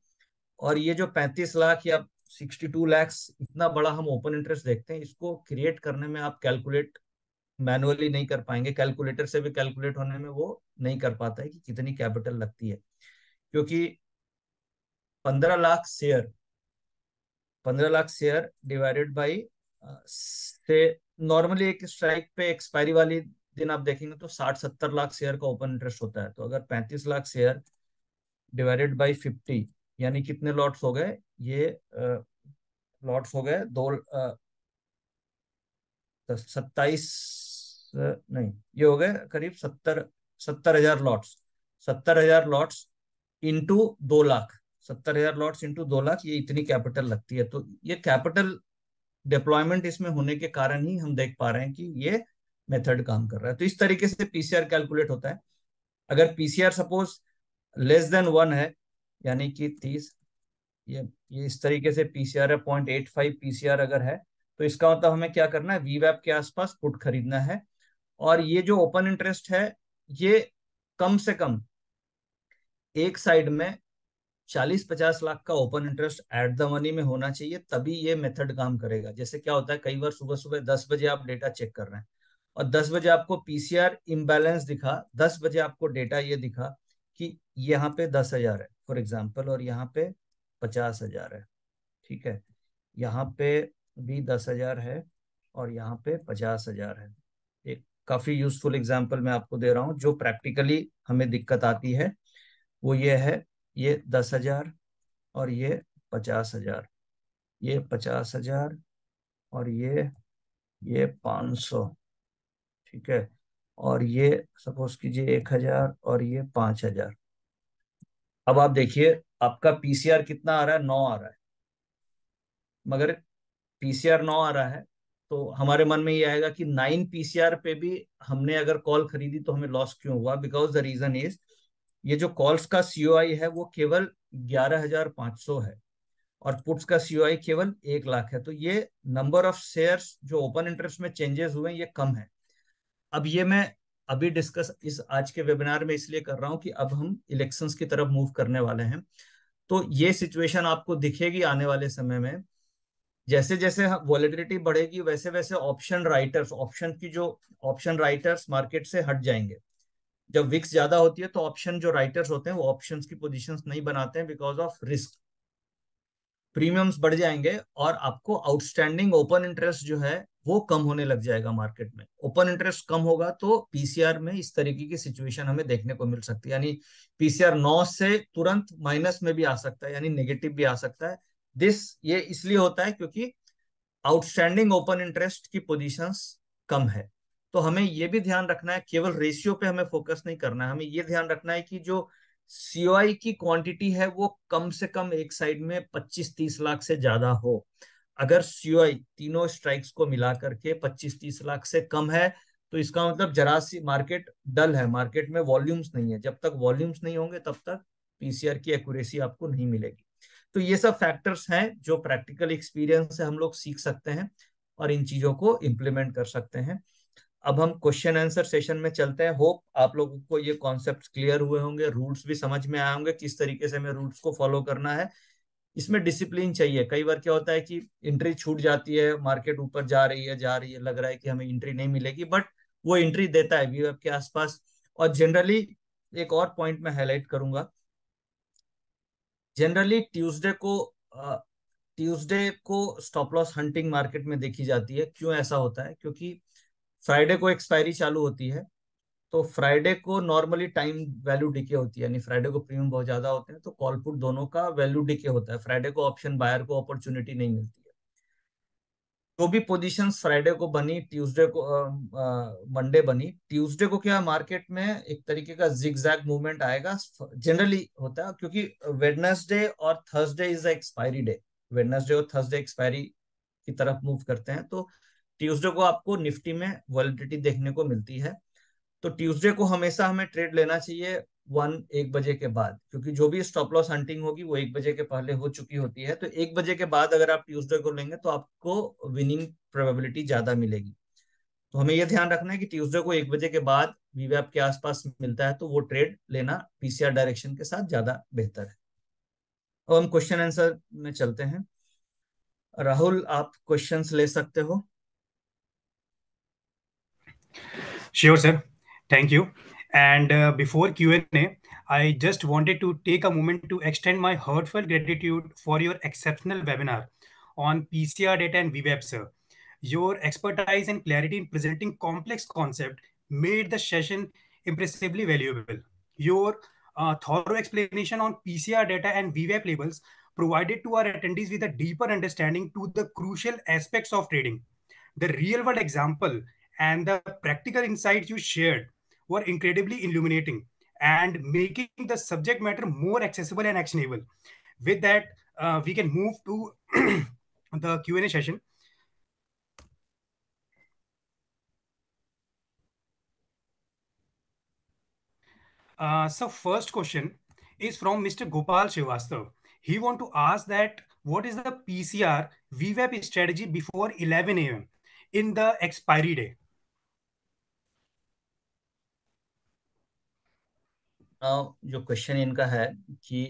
और ये जो पैंतीस लाख या सिक्सटी टू लैक्स इतना बड़ा हम ओपन इंटरेस्ट देखते हैं इसको क्रिएट करने में आप कैलकुलेट मैनुअली नहीं कर पाएंगे कैलकुलेटर से भी कैलकुलेट होने में वो नहीं कर पाता है कि कितनी कैपिटल लगती है क्योंकि पंद्रह लाख शेयर पंद्रह लाख शेयर डिवाइडेड बाई से नॉर्मली एक स्ट्राइक पे एक्सपायरी वाली दिन आप देखेंगे तो साठ सत्तर लाख शेयर का ओपन इंटरेस्ट होता है तो अगर पैंतीस lakh share divided by fifty यानी कितने लॉट्स हो गए ये लॉट्स हो गए दो तो सत्ताईस नहीं ये हो गए करीब सत्तर सत्तर हजार लॉट्स सत्तर हजार लॉट्स इंटू दो लाख सत्तर हजार लॉट्स इंटू दो लाख ये इतनी कैपिटल लगती है तो ये कैपिटल डिप्लॉयमेंट इसमें होने के कारण ही हम देख पा रहे हैं कि ये मेथड काम कर रहा है तो इस तरीके से पीसीआर कैलकुलेट होता है अगर PCR suppose less than one है यानी कि तीस ये ये इस तरीके से पीसीआर है पॉइंट एट फाइव पीसीआर अगर है तो इसका मतलब हमें क्या करना है वीवैप के आसपास पुट खरीदना है और ये जो ओपन इंटरेस्ट है ये कम से कम एक साइड में चालीस पचास लाख का open interest at the money में होना चाहिए तभी ये मेथड काम करेगा जैसे क्या होता है कई बार सुबह सुबह दस बजे आप डेटा चेक कर रहे हैं और दस बजे आपको पीसीआर इम्बेलेंस दिखा दस बजे आपको डेटा ये दिखा कि यहाँ पे दस हजार है फॉर एग्जाम्पल और यहाँ पे पचास हजार है ठीक है यहाँ पे भी दस हजार है और यहाँ पे पचास हजार है एक काफी यूजफुल एग्जाम्पल मैं आपको दे रहा हूँ जो प्रैक्टिकली हमें दिक्कत आती है वो ये है ये दस हजार और ये पचास हजार ये पचास हजार और ये ये पाँच सौ ठीक है और ये सपोज कीजिए एक हजार और ये पाँच हजार अब आप देखिए आपका पीसीआर कितना आ रहा है नौ आ रहा है मगर पीसीआर नौ आ रहा है तो हमारे मन में ये आएगा कि नाइन पीसीआर पे भी हमने अगर कॉल खरीदी तो हमें लॉस क्यों हुआ बिकॉज द रीजन इज ये जो कॉल्स का सीओआई है वो केवल ग्यारह हजार पांच सौ है और पुट्स का सीओआई केवल एक लाख है तो ये नंबर ऑफ शेयर्स जो ओपन इंटरेस्ट में चेंजेस हुए ये कम है अब ये मैं अभी डिस्कस इस आज के वेबिनार में इसलिए कर रहा हूं कि अब हम इलेक्शंस की तरफ मूव करने वाले हैं तो ये सिचुएशन आपको दिखेगी आने वाले समय में जैसे जैसे वॉलिडिलिटी बढ़ेगी वैसे वैसे ऑप्शन राइटर्स ऑप्शन की जो ऑप्शन राइटर्स मार्केट से हट जाएंगे जब विक्स ज्यादा होती है तो ऑप्शन जो राइटर्स होते हैं वो ऑप्शंस की पोजीशंस नहीं बनाते हैं बिकॉज ऑफ रिस्क प्रीमियम्स बढ़ जाएंगे और आपको आउटस्टैंडिंग ओपन इंटरेस्ट जो है वो कम होने लग जाएगा मार्केट में ओपन इंटरेस्ट कम होगा तो पीसीआर में इस तरीके की सिचुएशन हमें देखने को मिल सकती है यानी पीसीआर नौ से तुरंत माइनस में भी आ सकता है यानी नेगेटिव भी आ सकता है दिस ये इसलिए होता है क्योंकि आउटस्टैंडिंग ओपन इंटरेस्ट की पोजिशन कम है तो हमें ये भी ध्यान रखना है केवल रेशियो पे हमें फोकस नहीं करना है हमें ये ध्यान रखना है कि जो सीओआई की क्वांटिटी है वो कम से कम एक साइड में 25-30 लाख से ज्यादा हो अगर सीओआई तीनों स्ट्राइक्स को मिला करके 25-30 लाख से कम है तो इसका मतलब जरा सी मार्केट डल है मार्केट में वॉल्यूम्स नहीं है जब तक वॉल्यूम्स नहीं होंगे तब तक पीसीआर की एक्यूरेसी आपको नहीं मिलेगी तो ये सब फैक्टर्स हैं जो प्रैक्टिकल एक्सपीरियंस से हम लोग सीख सकते हैं और इन चीजों को इम्प्लीमेंट कर सकते हैं अब हम क्वेश्चन आंसर सेशन में चलते हैं होप आप लोगों को ये कॉन्सेप्ट क्लियर हुए होंगे रूल्स भी समझ में आए होंगे किस तरीके से हमें रूल्स को फॉलो करना है इसमें डिसिप्लिन चाहिए कई बार क्या होता है कि एंट्री छूट जाती है मार्केट ऊपर जा रही है जा रही है लग रहा है कि हमें एंट्री नहीं मिलेगी बट वो एंट्री देता है व्यू के आसपास और जनरली एक और पॉइंट में हाईलाइट करूंगा जनरली ट्यूसडे को ट्यूसडे को स्टॉप लॉस हंटिंग मार्केट में देखी जाती है क्यों ऐसा होता है क्योंकि फ्राइडे को एक्सपायरी चालू होती है तो फ्राइडे को नॉर्मली टाइम वैल्यू डिके होती है यानी फ्राइडे को प्रीमियम बहुत ज्यादा होते हैं तो कॉल पुट दोनों का वैल्यू डिके होता है फ्राइडे को ऑप्शन बायर को अपॉर्चुनिटी नहीं मिलती है जो तो भी पोजीशंस फ्राइडे को बनी ट्यूसडे को मंडे बनी ट्यूसडे को क्या मार्केट में एक तरीके का जिग मूवमेंट आएगा जनरली होता है क्योंकि वेडनेसडे और Thursday is a expiry day Wednesday और थर्सडे एक्सपायरी की तरफ मूव करते हैं तो ट्यूसडे को आपको निफ्टी में वॉलिडिटी देखने को मिलती है तो ट्यूसडे को हमेशा हमें ट्रेड लेना चाहिए वन एक बजे के बाद क्योंकि जो भी स्टॉप लॉस हंटिंग होगी वो एक बजे के पहले हो चुकी होती है तो एक बजे के बाद अगर आप ट्यूसडे को लेंगे तो आपको विनिंग प्रोबेबिलिटी ज्यादा मिलेगी तो हमें यह ध्यान रखना है कि ट्यूसडे को एक बजे के बाद वीवैप के आसपास मिलता है तो वो ट्रेड लेना पीसीआर डायरेक्शन के साथ ज्यादा बेहतर है अब हम क्वेश्चन आंसर में चलते हैं राहुल आप क्वेश्चंस ले सकते हो sure sure, sir Thank you. And uh, before Q&A, I just wanted to take a moment to extend my heartfelt gratitude for your exceptional webinar on PCR data and VWeb, sir. Your expertise and clarity in presenting complex concept made the session impressively valuable. Your uh, thorough explanation on PCR data and VWeb labels provided to our attendees with a deeper understanding to the crucial aspects of trading. The real world example and the practical insights you shared were incredibly illuminating and making the subject matter more accessible and actionable. With that, uh, we can move to the Q&A session. Uh, so first question is from Mr. Gopal Shivastav. He want to ask that what is the PCR VWAP strategy before 11 a.m. in the expiry day? Now जो question इनका है कि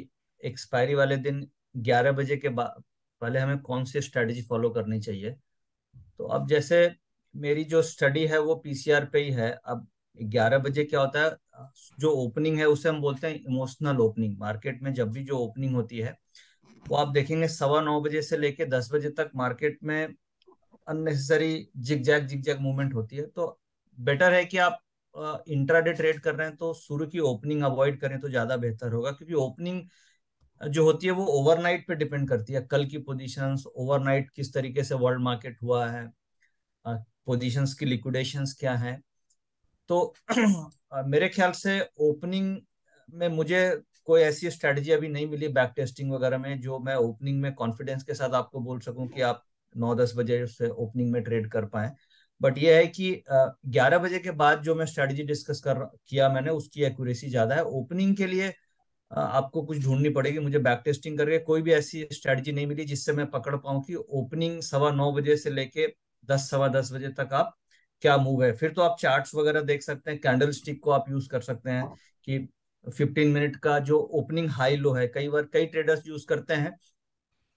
expiry वाले दिन 11 बजे के बाद पहले हमें कौन सी स्ट्रेटजी फॉलो करनी चाहिए तो अब जैसे मेरी जो स्टडी है वो पीसीआर पे ही है अब 11 बजे क्या होता है जो ओपनिंग है उसे हम बोलते हैं इमोशनल ओपनिंग मार्केट में जब भी जो ओपनिंग होती है वो आप देखेंगे सवा नौ बजे से लेके दस बजे तक मार्केट में unnecessary zigzag zigzag movement होती है तो बेटर है कि आप इंट्राडे ट्रेड कर रहे हैं तो शुरू की ओपनिंग अवॉइड करें तो ज्यादा बेहतर होगा क्योंकि ओपनिंग जो होती है वो ओवरनाइट पे डिपेंड करती है कल की पोजीशंस ओवरनाइट किस तरीके से वर्ल्ड मार्केट हुआ है पोजीशंस की लिक्विडेशंस क्या है तो मेरे ख्याल से ओपनिंग में मुझे कोई ऐसी स्ट्रेटजी अभी नहीं मिली बैक टेस्टिंग वगैरह में जो मैं ओपनिंग में कॉन्फिडेंस के साथ आपको बोल सकूं कि आप नौ दस बजे से ओपनिंग में ट्रेड कर पाए बट ये है कि ग्यारह बजे के बाद जो मैं स्ट्रेटजी डिस्कस कर किया मैंने उसकी एक्यूरेसी ज्यादा है ओपनिंग के लिए आपको कुछ ढूंढनी पड़ेगी मुझे बैक टेस्टिंग करके कोई भी ऐसी स्ट्रेटजी नहीं मिली जिससे मैं पकड़ पाऊं कि ओपनिंग सवा नौ बजे से लेके दस सवा दस बजे तक आप क्या मूव है फिर तो आप चार्ट्स वगैरह देख सकते हैं कैंडल स्टिक को आप यूज कर सकते हैं कि फिफ्टीन मिनट का जो ओपनिंग हाई लो है कई बार कई ट्रेडर्स यूज करते हैं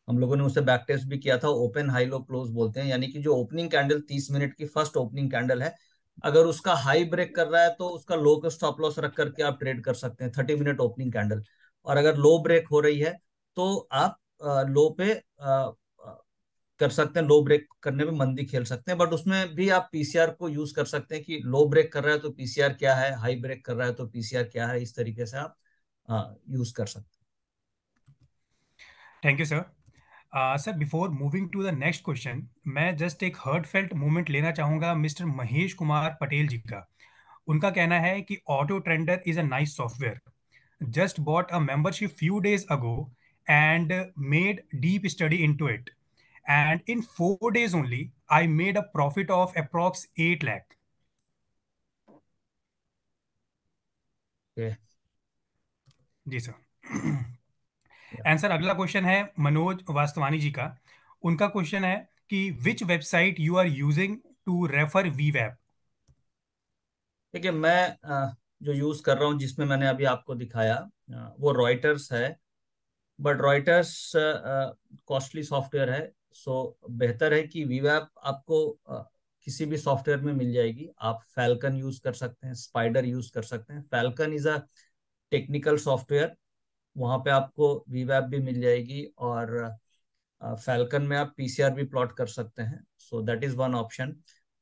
हम लोगों ने उसे बैक टेस्ट भी किया था ओपन हाई लो क्लोज बोलते हैं यानी कि जो ओपनिंग कैंडल तीस मिनट की फर्स्ट ओपनिंग कैंडल है अगर उसका हाई ब्रेक कर रहा है तो उसका लो का स्टॉप लॉस रख करके आप ट्रेड कर सकते हैं थर्टी मिनट ओपनिंग कैंडल और अगर लो ब्रेक हो रही है तो आप लो पे कर सकते हैं लो ब्रेक करने में मंदी खेल सकते हैं बट उसमें भी आप पीसीआर को यूज कर सकते हैं कि लो ब्रेक कर रहा है तो पीसीआर क्या है हाई ब्रेक कर रहा है तो पीसीआर क्या है इस तरीके से आप यूज कर सकते हैं thank you sir sir before moving to the next question मैं जस्ट एक हर्ट फेल्ट मोमेंट लेना चाहूंगा मिस्टर महेश कुमार पटेल जी का उनका कहना है कि auto trender is a nice software just bought a membership few days ago and made deep study into it and in four days only I made a profit of approx eight lakh जी sir answer अगला question है मनोज वास्तवानी जी का उनका question है कि which website you are using to refer we web देखिए मैं जो यूज कर रहा हूँ जिसमें मैंने अभी आपको दिखाया वो रॉयटर्स है बट रॉयटर्स कॉस्टली सॉफ्टवेयर है सो बेहतर है कि वी वेब आपको किसी भी सॉफ्टवेयर में मिल जाएगी आप फैल्कन यूज कर सकते हैं स्पाइडर यूज कर सकते हैं falcon is a technical software वहाँ पे आपको वी भी मिल जाएगी और फैल्कन में आप पीसीआर भी प्लॉट कर सकते हैं so that is one option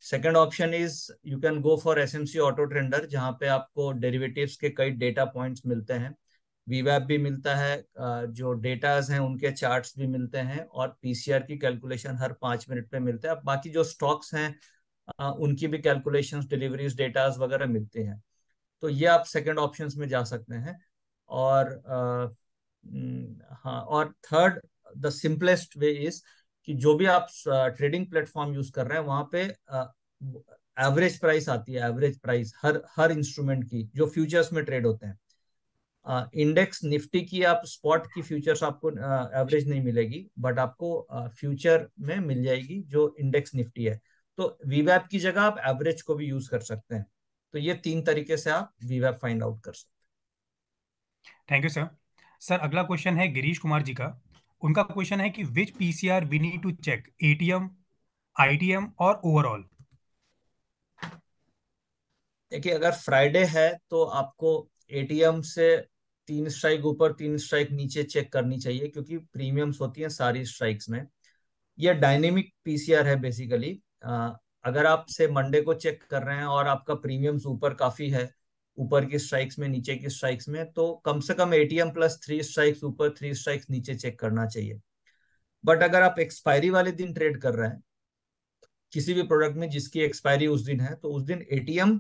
second option is you can go for S M C auto trender जहाँ पे आपको डेरिवेटिव्स के कई डेटा पॉइंट्स मिलते हैं वीवैप भी मिलता है जो डेटाज हैं उनके चार्ट्स भी मिलते हैं और पीसीआर की कैलकुलेशन हर पाँच मिनट पे मिलते हैं बाकी जो स्टॉक्स हैं उनकी भी कैलकुलेशंस डिलीवरीज डेटाज वगैरह मिलते हैं तो ये आप सेकेंड ऑप्शन में जा सकते हैं और हाँ और third the simplest way is कि जो भी आप ट्रेडिंग प्लेटफॉर्म यूज कर रहे हैं वहां पे एवरेज प्राइस आती है एवरेज प्राइस हर हर इंस्ट्रूमेंट की जो फ्यूचर्स में ट्रेड होते हैं इंडेक्स निफ्टी की आप स्पॉट की फ्यूचर्स आपको एवरेज नहीं मिलेगी बट आपको फ्यूचर में मिल जाएगी जो इंडेक्स निफ्टी है तो वीवैप की जगह आप एवरेज को भी यूज कर सकते हैं तो ये तीन तरीके से आप वीवैप फाइंड आउट कर सकते हैं थैंक यू सर सर अगला क्वेश्चन है गिरीश कुमार जी का उनका क्वेश्चन है कि which PCR we need to check ATM ITM और ओवरऑल देखिए अगर फ्राइडे है तो आपको एटीएम से तीन स्ट्राइक ऊपर तीन स्ट्राइक नीचे चेक करनी चाहिए क्योंकि प्रीमियम्स होती हैं सारी स्ट्राइक्स में यह डायनेमिक पीसीआर है बेसिकली अगर आप से मंडे को चेक कर रहे हैं और आपका प्रीमियम्स ऊपर काफी है ऊपर की स्ट्राइक्स में नीचे की स्ट्राइक्स में तो कम से कम एटीएम प्लस थ्री स्ट्राइक्स ऊपर थ्री स्ट्राइक्स नीचे चेक करना चाहिए बट अगर आप एक्सपायरी वाले दिन ट्रेड कर रहे हैं किसी भी प्रोडक्ट में जिसकी एक्सपायरी उस दिन है तो उस दिन एटीएम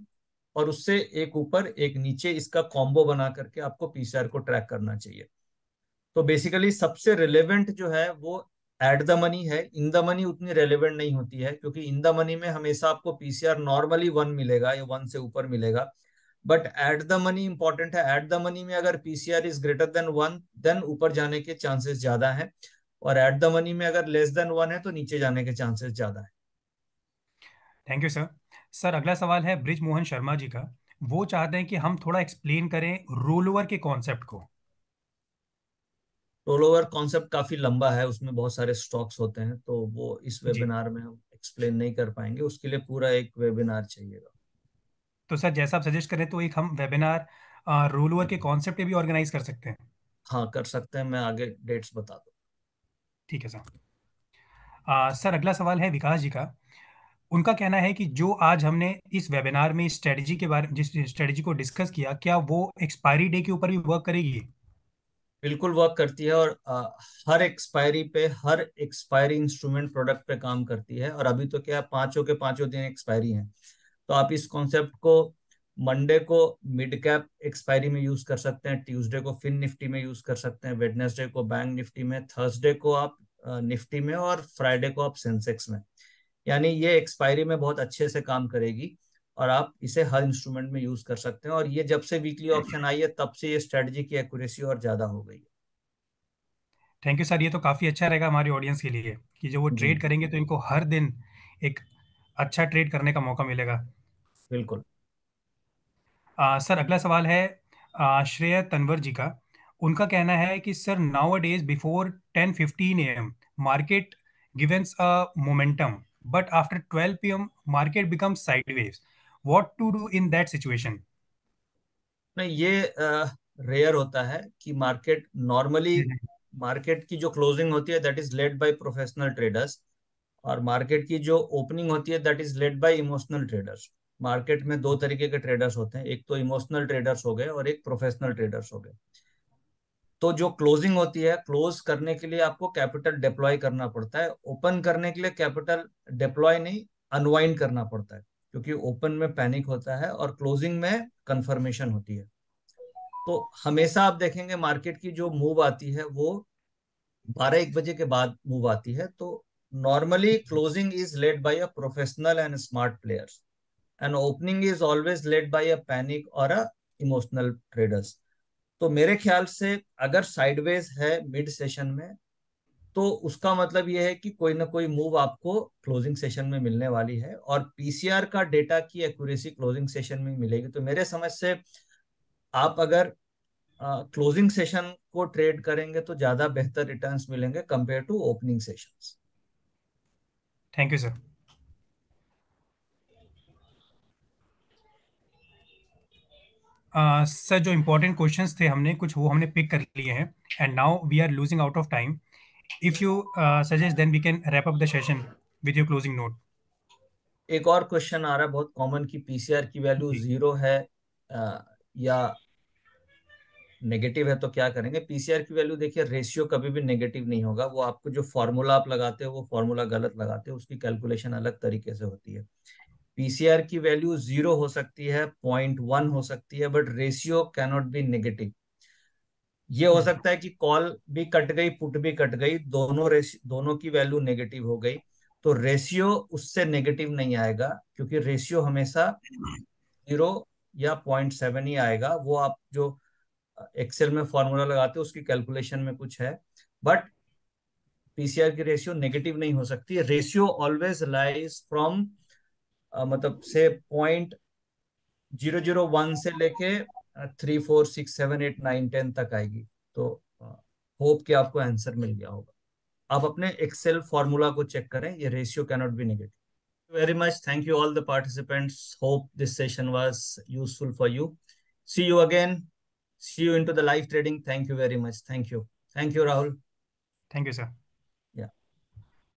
और उससे एक ऊपर एक नीचे इसका कॉम्बो बना करके आपको पीसीआर को ट्रैक करना चाहिए तो बेसिकली सबसे रिलेवेंट जो है वो एट द मनी है इन द मनी उतनी रेलिवेंट नहीं होती है क्योंकि इन द मनी में हमेशा आपको पीसीआर नॉर्मली वन मिलेगा या वन से ऊपर मिलेगा but at the money important है एट द मनी में अगर PCR is greater than one then ऊपर जाने के चांसेस ज्यादा है और एट द मनी में अगर लेस देन वन है तो नीचे जाने के चांसेस ज्यादा है थैंक यू सर सर अगला सवाल है ब्रिज मोहन शर्मा जी का वो चाहते हैं कि हम थोड़ा एक्सप्लेन करें रोल ओवर के कॉन्सेप्ट को रोल ओवर कॉन्सेप्ट काफी लंबा है उसमें बहुत सारे स्टॉक्स होते हैं तो वो इस वेबिनार में हम एक्सप्लेन नहीं कर पाएंगे उसके लिए पूरा एक वेबिनार चाहिएगा तो सर जैसा आप सजेस्ट करें तो एक हम वेबिनार रोल ओवर के कॉन्सेप्ट हम्म। भी ऑर्गेनाइज कर सकते हैं हाँ कर सकते हैं मैं आगे डेट्स बता दू ठीक है सर आ, सर अगला सवाल है विकास जी का उनका कहना है कि जो आज हमने इस वेबिनार में स्ट्रेटजी के बारे जिस स्ट्रेटजी को डिस्कस किया क्या वो एक्सपायरी डे के ऊपर भी वर्क करेगी बिल्कुल वर्क करती है और आ, हर एक्सपायरी पे हर एक्सपायरी इंस्ट्रूमेंट प्रोडक्ट पे काम करती है और अभी तो क्या पांचों के पांचों दिन एक्सपायरी है तो आप इस कॉन्सेप्ट को मंडे को मिड कैप एक्सपायरी में यूज कर सकते हैं ट्यूसडे को फिन निफ्टी में यूज कर सकते हैं वेडनेसडे को बैंक निफ्टी में थर्सडे को आप निफ्टी में और फ्राइडे को आप सेंसेक्स में यानी ये एक्सपायरी में बहुत अच्छे से काम करेगी और आप इसे हर इंस्ट्रूमेंट में यूज कर सकते हैं और ये जब से वीकली ऑप्शन आई है तब से ये स्ट्रेटजी की एक्यूरेसी और ज्यादा हो गई है थैंक यू सर ये तो काफी अच्छा रहेगा हमारी ऑडियंस के लिए कि जब वो ट्रेड करेंगे तो इनको हर दिन एक अच्छा ट्रेड करने का मौका मिलेगा बिल्कुल आ, सर अगला सवाल है श्रेय तनवर जी का उनका कहना है कि sir nowadays before ten fifteen A M market givens a momentum but after twelve P M market become sideways what to do in that situation नहीं ये रेयर होता है कि मार्केट नॉर्मली मार्केट की जो क्लोजिंग होती है that is led by professional traders और मार्केट की जो ओपनिंग होती है that is led by emotional traders market में दो तरीके के ट्रेडर्स होते हैं एक तो इमोशनल ट्रेडर्स हो गए और एक प्रोफेशनल ट्रेडर्स हो गए तो जो क्लोजिंग होती है क्लोज करने के लिए आपको कैपिटल डिप्लॉय करना पड़ता है ओपन करने के लिए कैपिटल डिप्लॉय नहीं अनवाइंड करना पड़ता है क्योंकि ओपन में पैनिक होता है और क्लोजिंग में कंफर्मेशन होती है तो हमेशा आप देखेंगे मार्केट की जो मूव आती है वो बारह एक बजे के बाद मूव आती है तो normally closing is led by a professional and smart players and opening is always led by a panic or a emotional traders तो मेरे ख्याल से अगर साइडवेज है मिड सेशन में तो उसका मतलब यह है कि कोई ना कोई मूव आपको क्लोजिंग सेशन में मिलने वाली है और पीसीआर का डेटा की एक्यूरेसी क्लोजिंग सेशन में मिलेगी तो मेरे समझ से आप अगर क्लोजिंग सेशन को ट्रेड करेंगे तो ज्यादा बेहतर रिटर्न्स मिलेंगे compare to opening sessions thank you sir sir जो इम्पोर्टेंट क्वेश्चन थे हमने कुछ वो हमने पिक कर लिए हैं and now we are losing out of time if you suggest then we can wrap up the session with your closing note एक और क्वेश्चन आ रहा है बहुत कॉमन की पीसीआर की वैल्यू जीरो है uh, या नेगेटिव है तो क्या करेंगे पीसीआर की वैल्यू देखिए रेशियो कभी भी नेगेटिव नहीं होगा वो आपको जो फॉर्मूला आप लगाते हो वो फॉर्मूला गलत लगाते हो उसकी कैलकुलेशन अलग तरीके से होती है पीसीआर की वैल्यू जीरो हो सकती है पॉइंट वन हो सकती है but ratio cannot be negative ये हो हम्म। सकता है कि कॉल भी कट गई पुट भी कट गई दोनों दोनों की वैल्यू नेगेटिव हो गई तो रेशियो उससे नेगेटिव नहीं आएगा क्योंकि रेशियो हमेशा जीरो हम्म। या पॉइंट सेवन ही आएगा वो आप जो एक्सेल में फॉर्मूला लगाते हो उसकी कैलकुलेशन में कुछ है बट पीसीआर की रेशियो नेगेटिव नहीं हो सकती रेशियो ऑलवेज लाइज फ्रॉम मतलब से पॉइंट जीरो जीरो वन से लेके three four six seven eight nine ten तक आएगी तो होप कि आपको आंसर मिल गया होगा आप अपने एक्सेल फॉर्मूला को चेक करें ये ratio cannot be negative very much thank you all the participants hope this session was useful for you see you again See you into the live trading. Thank you very much. Thank you. Thank you, Rahul. Thank you, sir.